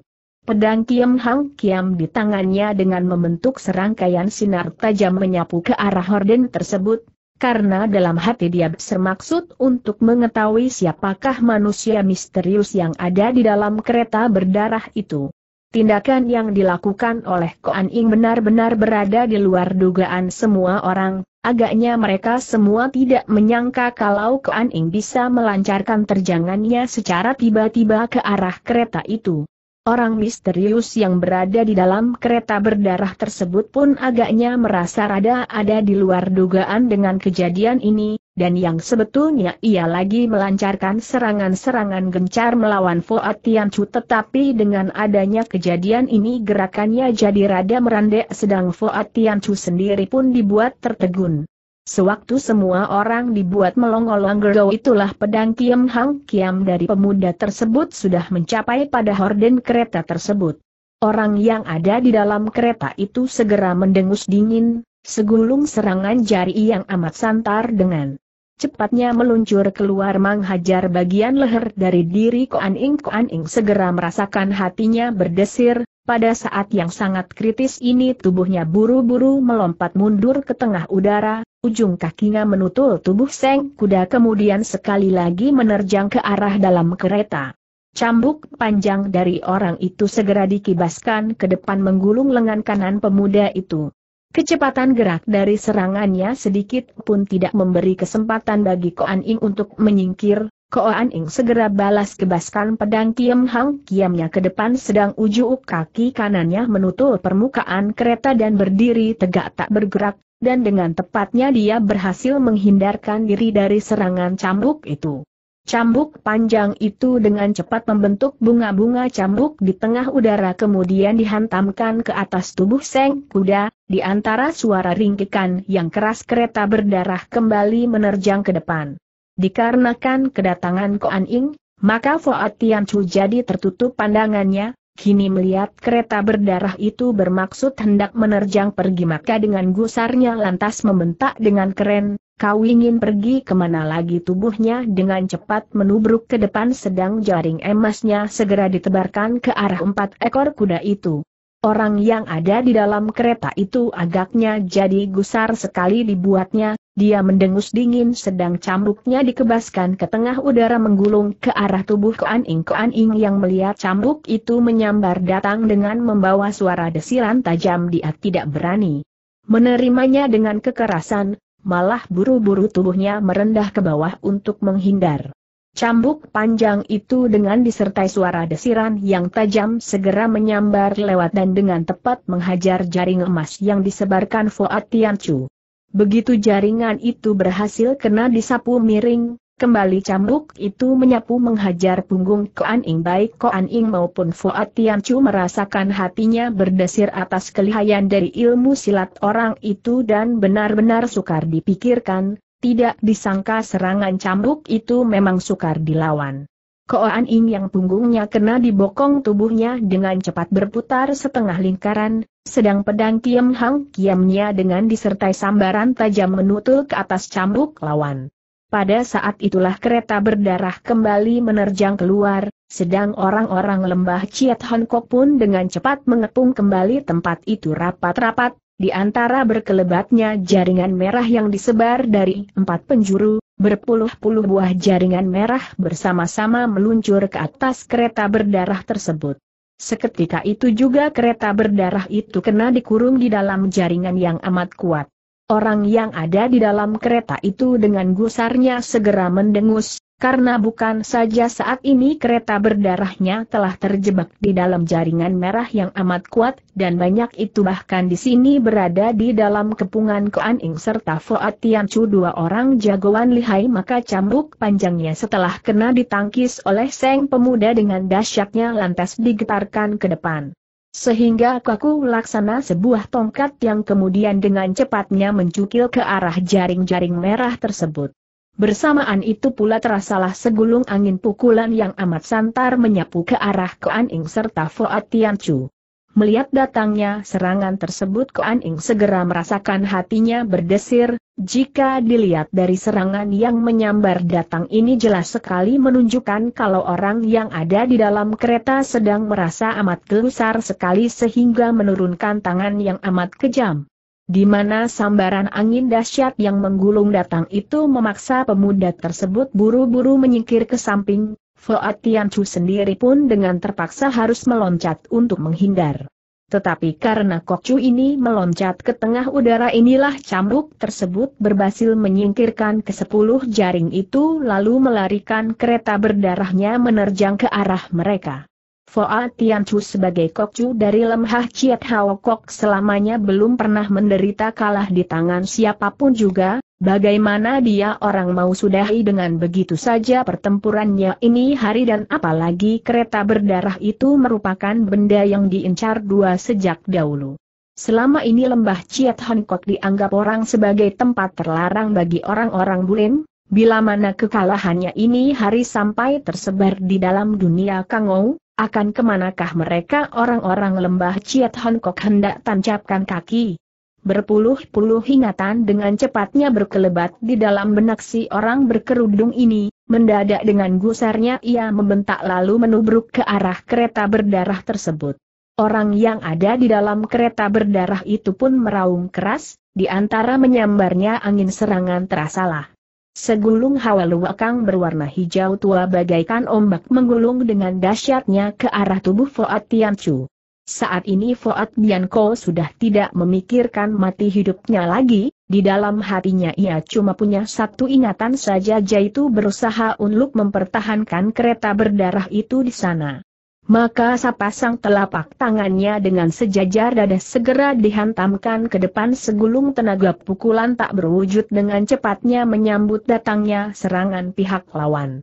Pedang Kiam Hang Kiam di tangannya dengan membentuk serangkaian sinar tajam menyapu ke arah horden tersebut, karena dalam hati dia bermaksud untuk mengetahui siapakah manusia misterius yang ada di dalam kereta berdarah itu. Tindakan yang dilakukan oleh Koan Ing benar-benar berada di luar dugaan semua orang, agaknya mereka semua tidak menyangka kalau Koan Ing bisa melancarkan terjangannya secara tiba-tiba ke arah kereta itu. Orang misterius yang berada di dalam kereta berdarah tersebut pun agaknya merasa rada ada di luar dugaan dengan kejadian ini, dan yang sebetulnya ia lagi melancarkan serangan-serangan gencar melawan Fuad Tiancu tetapi dengan adanya kejadian ini gerakannya jadi rada merandek sedang Fuad Tiancu sendiri pun dibuat tertegun. Sewaktu semua orang dibuat melongo-longo itulah pedang Kiam Hang Kiam dari pemuda tersebut sudah mencapai pada horden kereta tersebut. Orang yang ada di dalam kereta itu segera mendengus dingin, segulung serangan jari yang amat santar dengan Cepatnya meluncur keluar menghajar bagian leher dari diri Koan Ing. Koan Ing segera merasakan hatinya berdesir, pada saat yang sangat kritis ini tubuhnya buru-buru melompat mundur ke tengah udara, ujung kakinya menutul tubuh seng kuda kemudian sekali lagi menerjang ke arah dalam kereta. Cambuk panjang dari orang itu segera dikibaskan ke depan menggulung lengan kanan pemuda itu. Kecepatan gerak dari serangannya sedikit pun tidak memberi kesempatan bagi Koan Ing untuk menyingkir, Koan Ing segera balas kebaskan pedang Kiam Hang Kiamnya ke depan sedang ujuk kaki kanannya menutul permukaan kereta dan berdiri tegak tak bergerak, dan dengan tepatnya dia berhasil menghindarkan diri dari serangan cambuk itu. Cambuk panjang itu dengan cepat membentuk bunga-bunga cambuk di tengah udara kemudian dihantamkan ke atas tubuh seng kuda, di antara suara ringkikan yang keras kereta berdarah kembali menerjang ke depan. Dikarenakan kedatangan Koan Ing, maka Fuad Tian Chu jadi tertutup pandangannya, kini melihat kereta berdarah itu bermaksud hendak menerjang pergi maka dengan gusarnya lantas membentak dengan keren, Kau ingin pergi kemana lagi tubuhnya dengan cepat menubruk ke depan sedang jaring emasnya segera ditebarkan ke arah empat ekor kuda itu. Orang yang ada di dalam kereta itu agaknya jadi gusar sekali dibuatnya, dia mendengus dingin sedang cambuknya dikebaskan ke tengah udara menggulung ke arah tubuh ing Kuan ing yang melihat cambuk itu menyambar datang dengan membawa suara desiran tajam dia tidak berani. Menerimanya dengan kekerasan, malah buru-buru tubuhnya merendah ke bawah untuk menghindar. Cambuk panjang itu dengan disertai suara desiran yang tajam segera menyambar lewat dan dengan tepat menghajar jaring emas yang disebarkan Fuad Tiancu. Begitu jaringan itu berhasil kena disapu miring, Kembali cambuk itu menyapu menghajar punggung Koan Ing baik Koan Ing maupun Fuad Chu merasakan hatinya berdesir atas kelihayan dari ilmu silat orang itu dan benar-benar sukar dipikirkan, tidak disangka serangan cambuk itu memang sukar dilawan. Koan Ing yang punggungnya kena dibokong tubuhnya dengan cepat berputar setengah lingkaran, sedang pedang Kiam Hang Kiamnya dengan disertai sambaran tajam menutul ke atas cambuk lawan. Pada saat itulah kereta berdarah kembali menerjang keluar, sedang orang-orang lembah Chiat Honko pun dengan cepat mengepung kembali tempat itu rapat-rapat, di antara berkelebatnya jaringan merah yang disebar dari empat penjuru, berpuluh-puluh buah jaringan merah bersama-sama meluncur ke atas kereta berdarah tersebut. Seketika itu juga kereta berdarah itu kena dikurung di dalam jaringan yang amat kuat. Orang yang ada di dalam kereta itu dengan gusarnya segera mendengus, karena bukan saja saat ini kereta berdarahnya telah terjebak di dalam jaringan merah yang amat kuat, dan banyak itu bahkan di sini berada di dalam kepungan Koan Ing serta Foat Tian Chu dua orang jagoan lihai maka cambuk panjangnya setelah kena ditangkis oleh Seng Pemuda dengan dahsyatnya lantas digetarkan ke depan. Sehingga kaku laksana sebuah tongkat yang kemudian dengan cepatnya mencukil ke arah jaring-jaring merah tersebut. Bersamaan itu pula terasalah segulung angin pukulan yang amat santar menyapu ke arah Koan Ing serta Fuat Tian Chu. Melihat datangnya serangan tersebut Koan Ing segera merasakan hatinya berdesir, jika dilihat dari serangan yang menyambar datang ini jelas sekali menunjukkan kalau orang yang ada di dalam kereta sedang merasa amat gelusar sekali sehingga menurunkan tangan yang amat kejam. Di mana sambaran angin dahsyat yang menggulung datang itu memaksa pemuda tersebut buru-buru menyingkir ke samping, Foat Chu sendiri pun dengan terpaksa harus meloncat untuk menghindar. Tetapi karena Kokcu ini meloncat ke tengah udara inilah cambuk tersebut berhasil menyingkirkan ke sepuluh jaring itu lalu melarikan kereta berdarahnya menerjang ke arah mereka. Foa Chu sebagai kokcu dari lemhah Chiat Hao Kok selamanya belum pernah menderita kalah di tangan siapapun juga, Bagaimana dia orang mau sudahi dengan begitu saja pertempurannya ini hari dan apalagi kereta berdarah itu merupakan benda yang diincar dua sejak dahulu. Selama ini lembah Chiat Hankok dianggap orang sebagai tempat terlarang bagi orang-orang Bulin, bila mana kekalahannya ini hari sampai tersebar di dalam dunia Kangou, akan kemanakah mereka orang-orang lembah Chiat Hankok hendak tancapkan kaki? Berpuluh-puluh ingatan dengan cepatnya berkelebat di dalam benak si orang berkerudung ini, mendadak dengan gusarnya ia membentak lalu menubruk ke arah kereta berdarah tersebut. Orang yang ada di dalam kereta berdarah itu pun meraung keras, di antara menyambarnya angin serangan terasalah. Segulung hawa luwakang berwarna hijau tua bagaikan ombak menggulung dengan dahsyatnya ke arah tubuh Fuad Tianchu. Saat ini Fuad Bianco sudah tidak memikirkan mati hidupnya lagi, di dalam hatinya ia cuma punya satu ingatan saja yaitu berusaha untuk mempertahankan kereta berdarah itu di sana. Maka sepasang telapak tangannya dengan sejajar dada segera dihantamkan ke depan segulung tenaga pukulan tak berwujud dengan cepatnya menyambut datangnya serangan pihak lawan.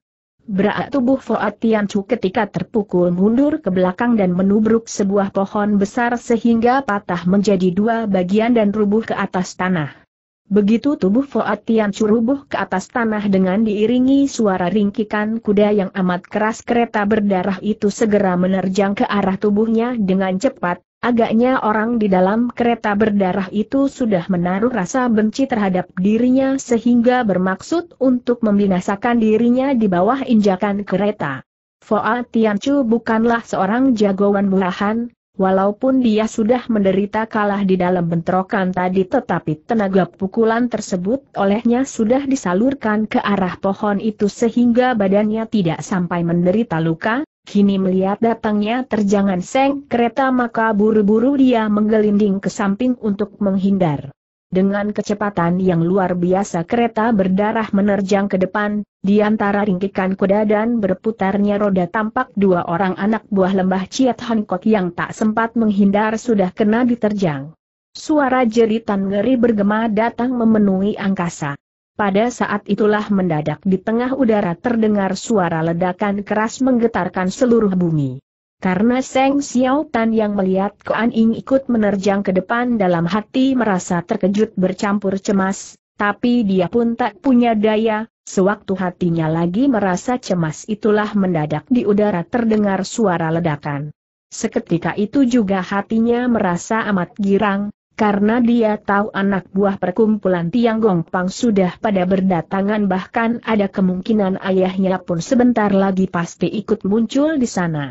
Berat tubuh Fuad Chu ketika terpukul mundur ke belakang dan menubruk sebuah pohon besar sehingga patah menjadi dua bagian dan rubuh ke atas tanah. Begitu tubuh Fuad Chu rubuh ke atas tanah dengan diiringi suara ringkikan kuda yang amat keras kereta berdarah itu segera menerjang ke arah tubuhnya dengan cepat, Agaknya orang di dalam kereta berdarah itu sudah menaruh rasa benci terhadap dirinya sehingga bermaksud untuk membinasakan dirinya di bawah injakan kereta. Foa Tianchu bukanlah seorang jagoan murahan, walaupun dia sudah menderita kalah di dalam bentrokan tadi tetapi tenaga pukulan tersebut olehnya sudah disalurkan ke arah pohon itu sehingga badannya tidak sampai menderita luka, Kini melihat datangnya terjangan seng kereta maka buru-buru dia menggelinding ke samping untuk menghindar. Dengan kecepatan yang luar biasa kereta berdarah menerjang ke depan, di antara ringkikan kuda dan berputarnya roda tampak dua orang anak buah lembah Ciat Hankok yang tak sempat menghindar sudah kena diterjang. Suara jeritan ngeri bergema datang memenuhi angkasa. Pada saat itulah mendadak di tengah udara terdengar suara ledakan keras menggetarkan seluruh bumi. Karena Seng Xiao Tan yang melihat Kuan Ying ikut menerjang ke depan dalam hati merasa terkejut bercampur cemas, tapi dia pun tak punya daya, sewaktu hatinya lagi merasa cemas itulah mendadak di udara terdengar suara ledakan. Seketika itu juga hatinya merasa amat girang, karena dia tahu anak buah perkumpulan Tiang Gong Pang sudah pada berdatangan bahkan ada kemungkinan ayahnya pun sebentar lagi pasti ikut muncul di sana.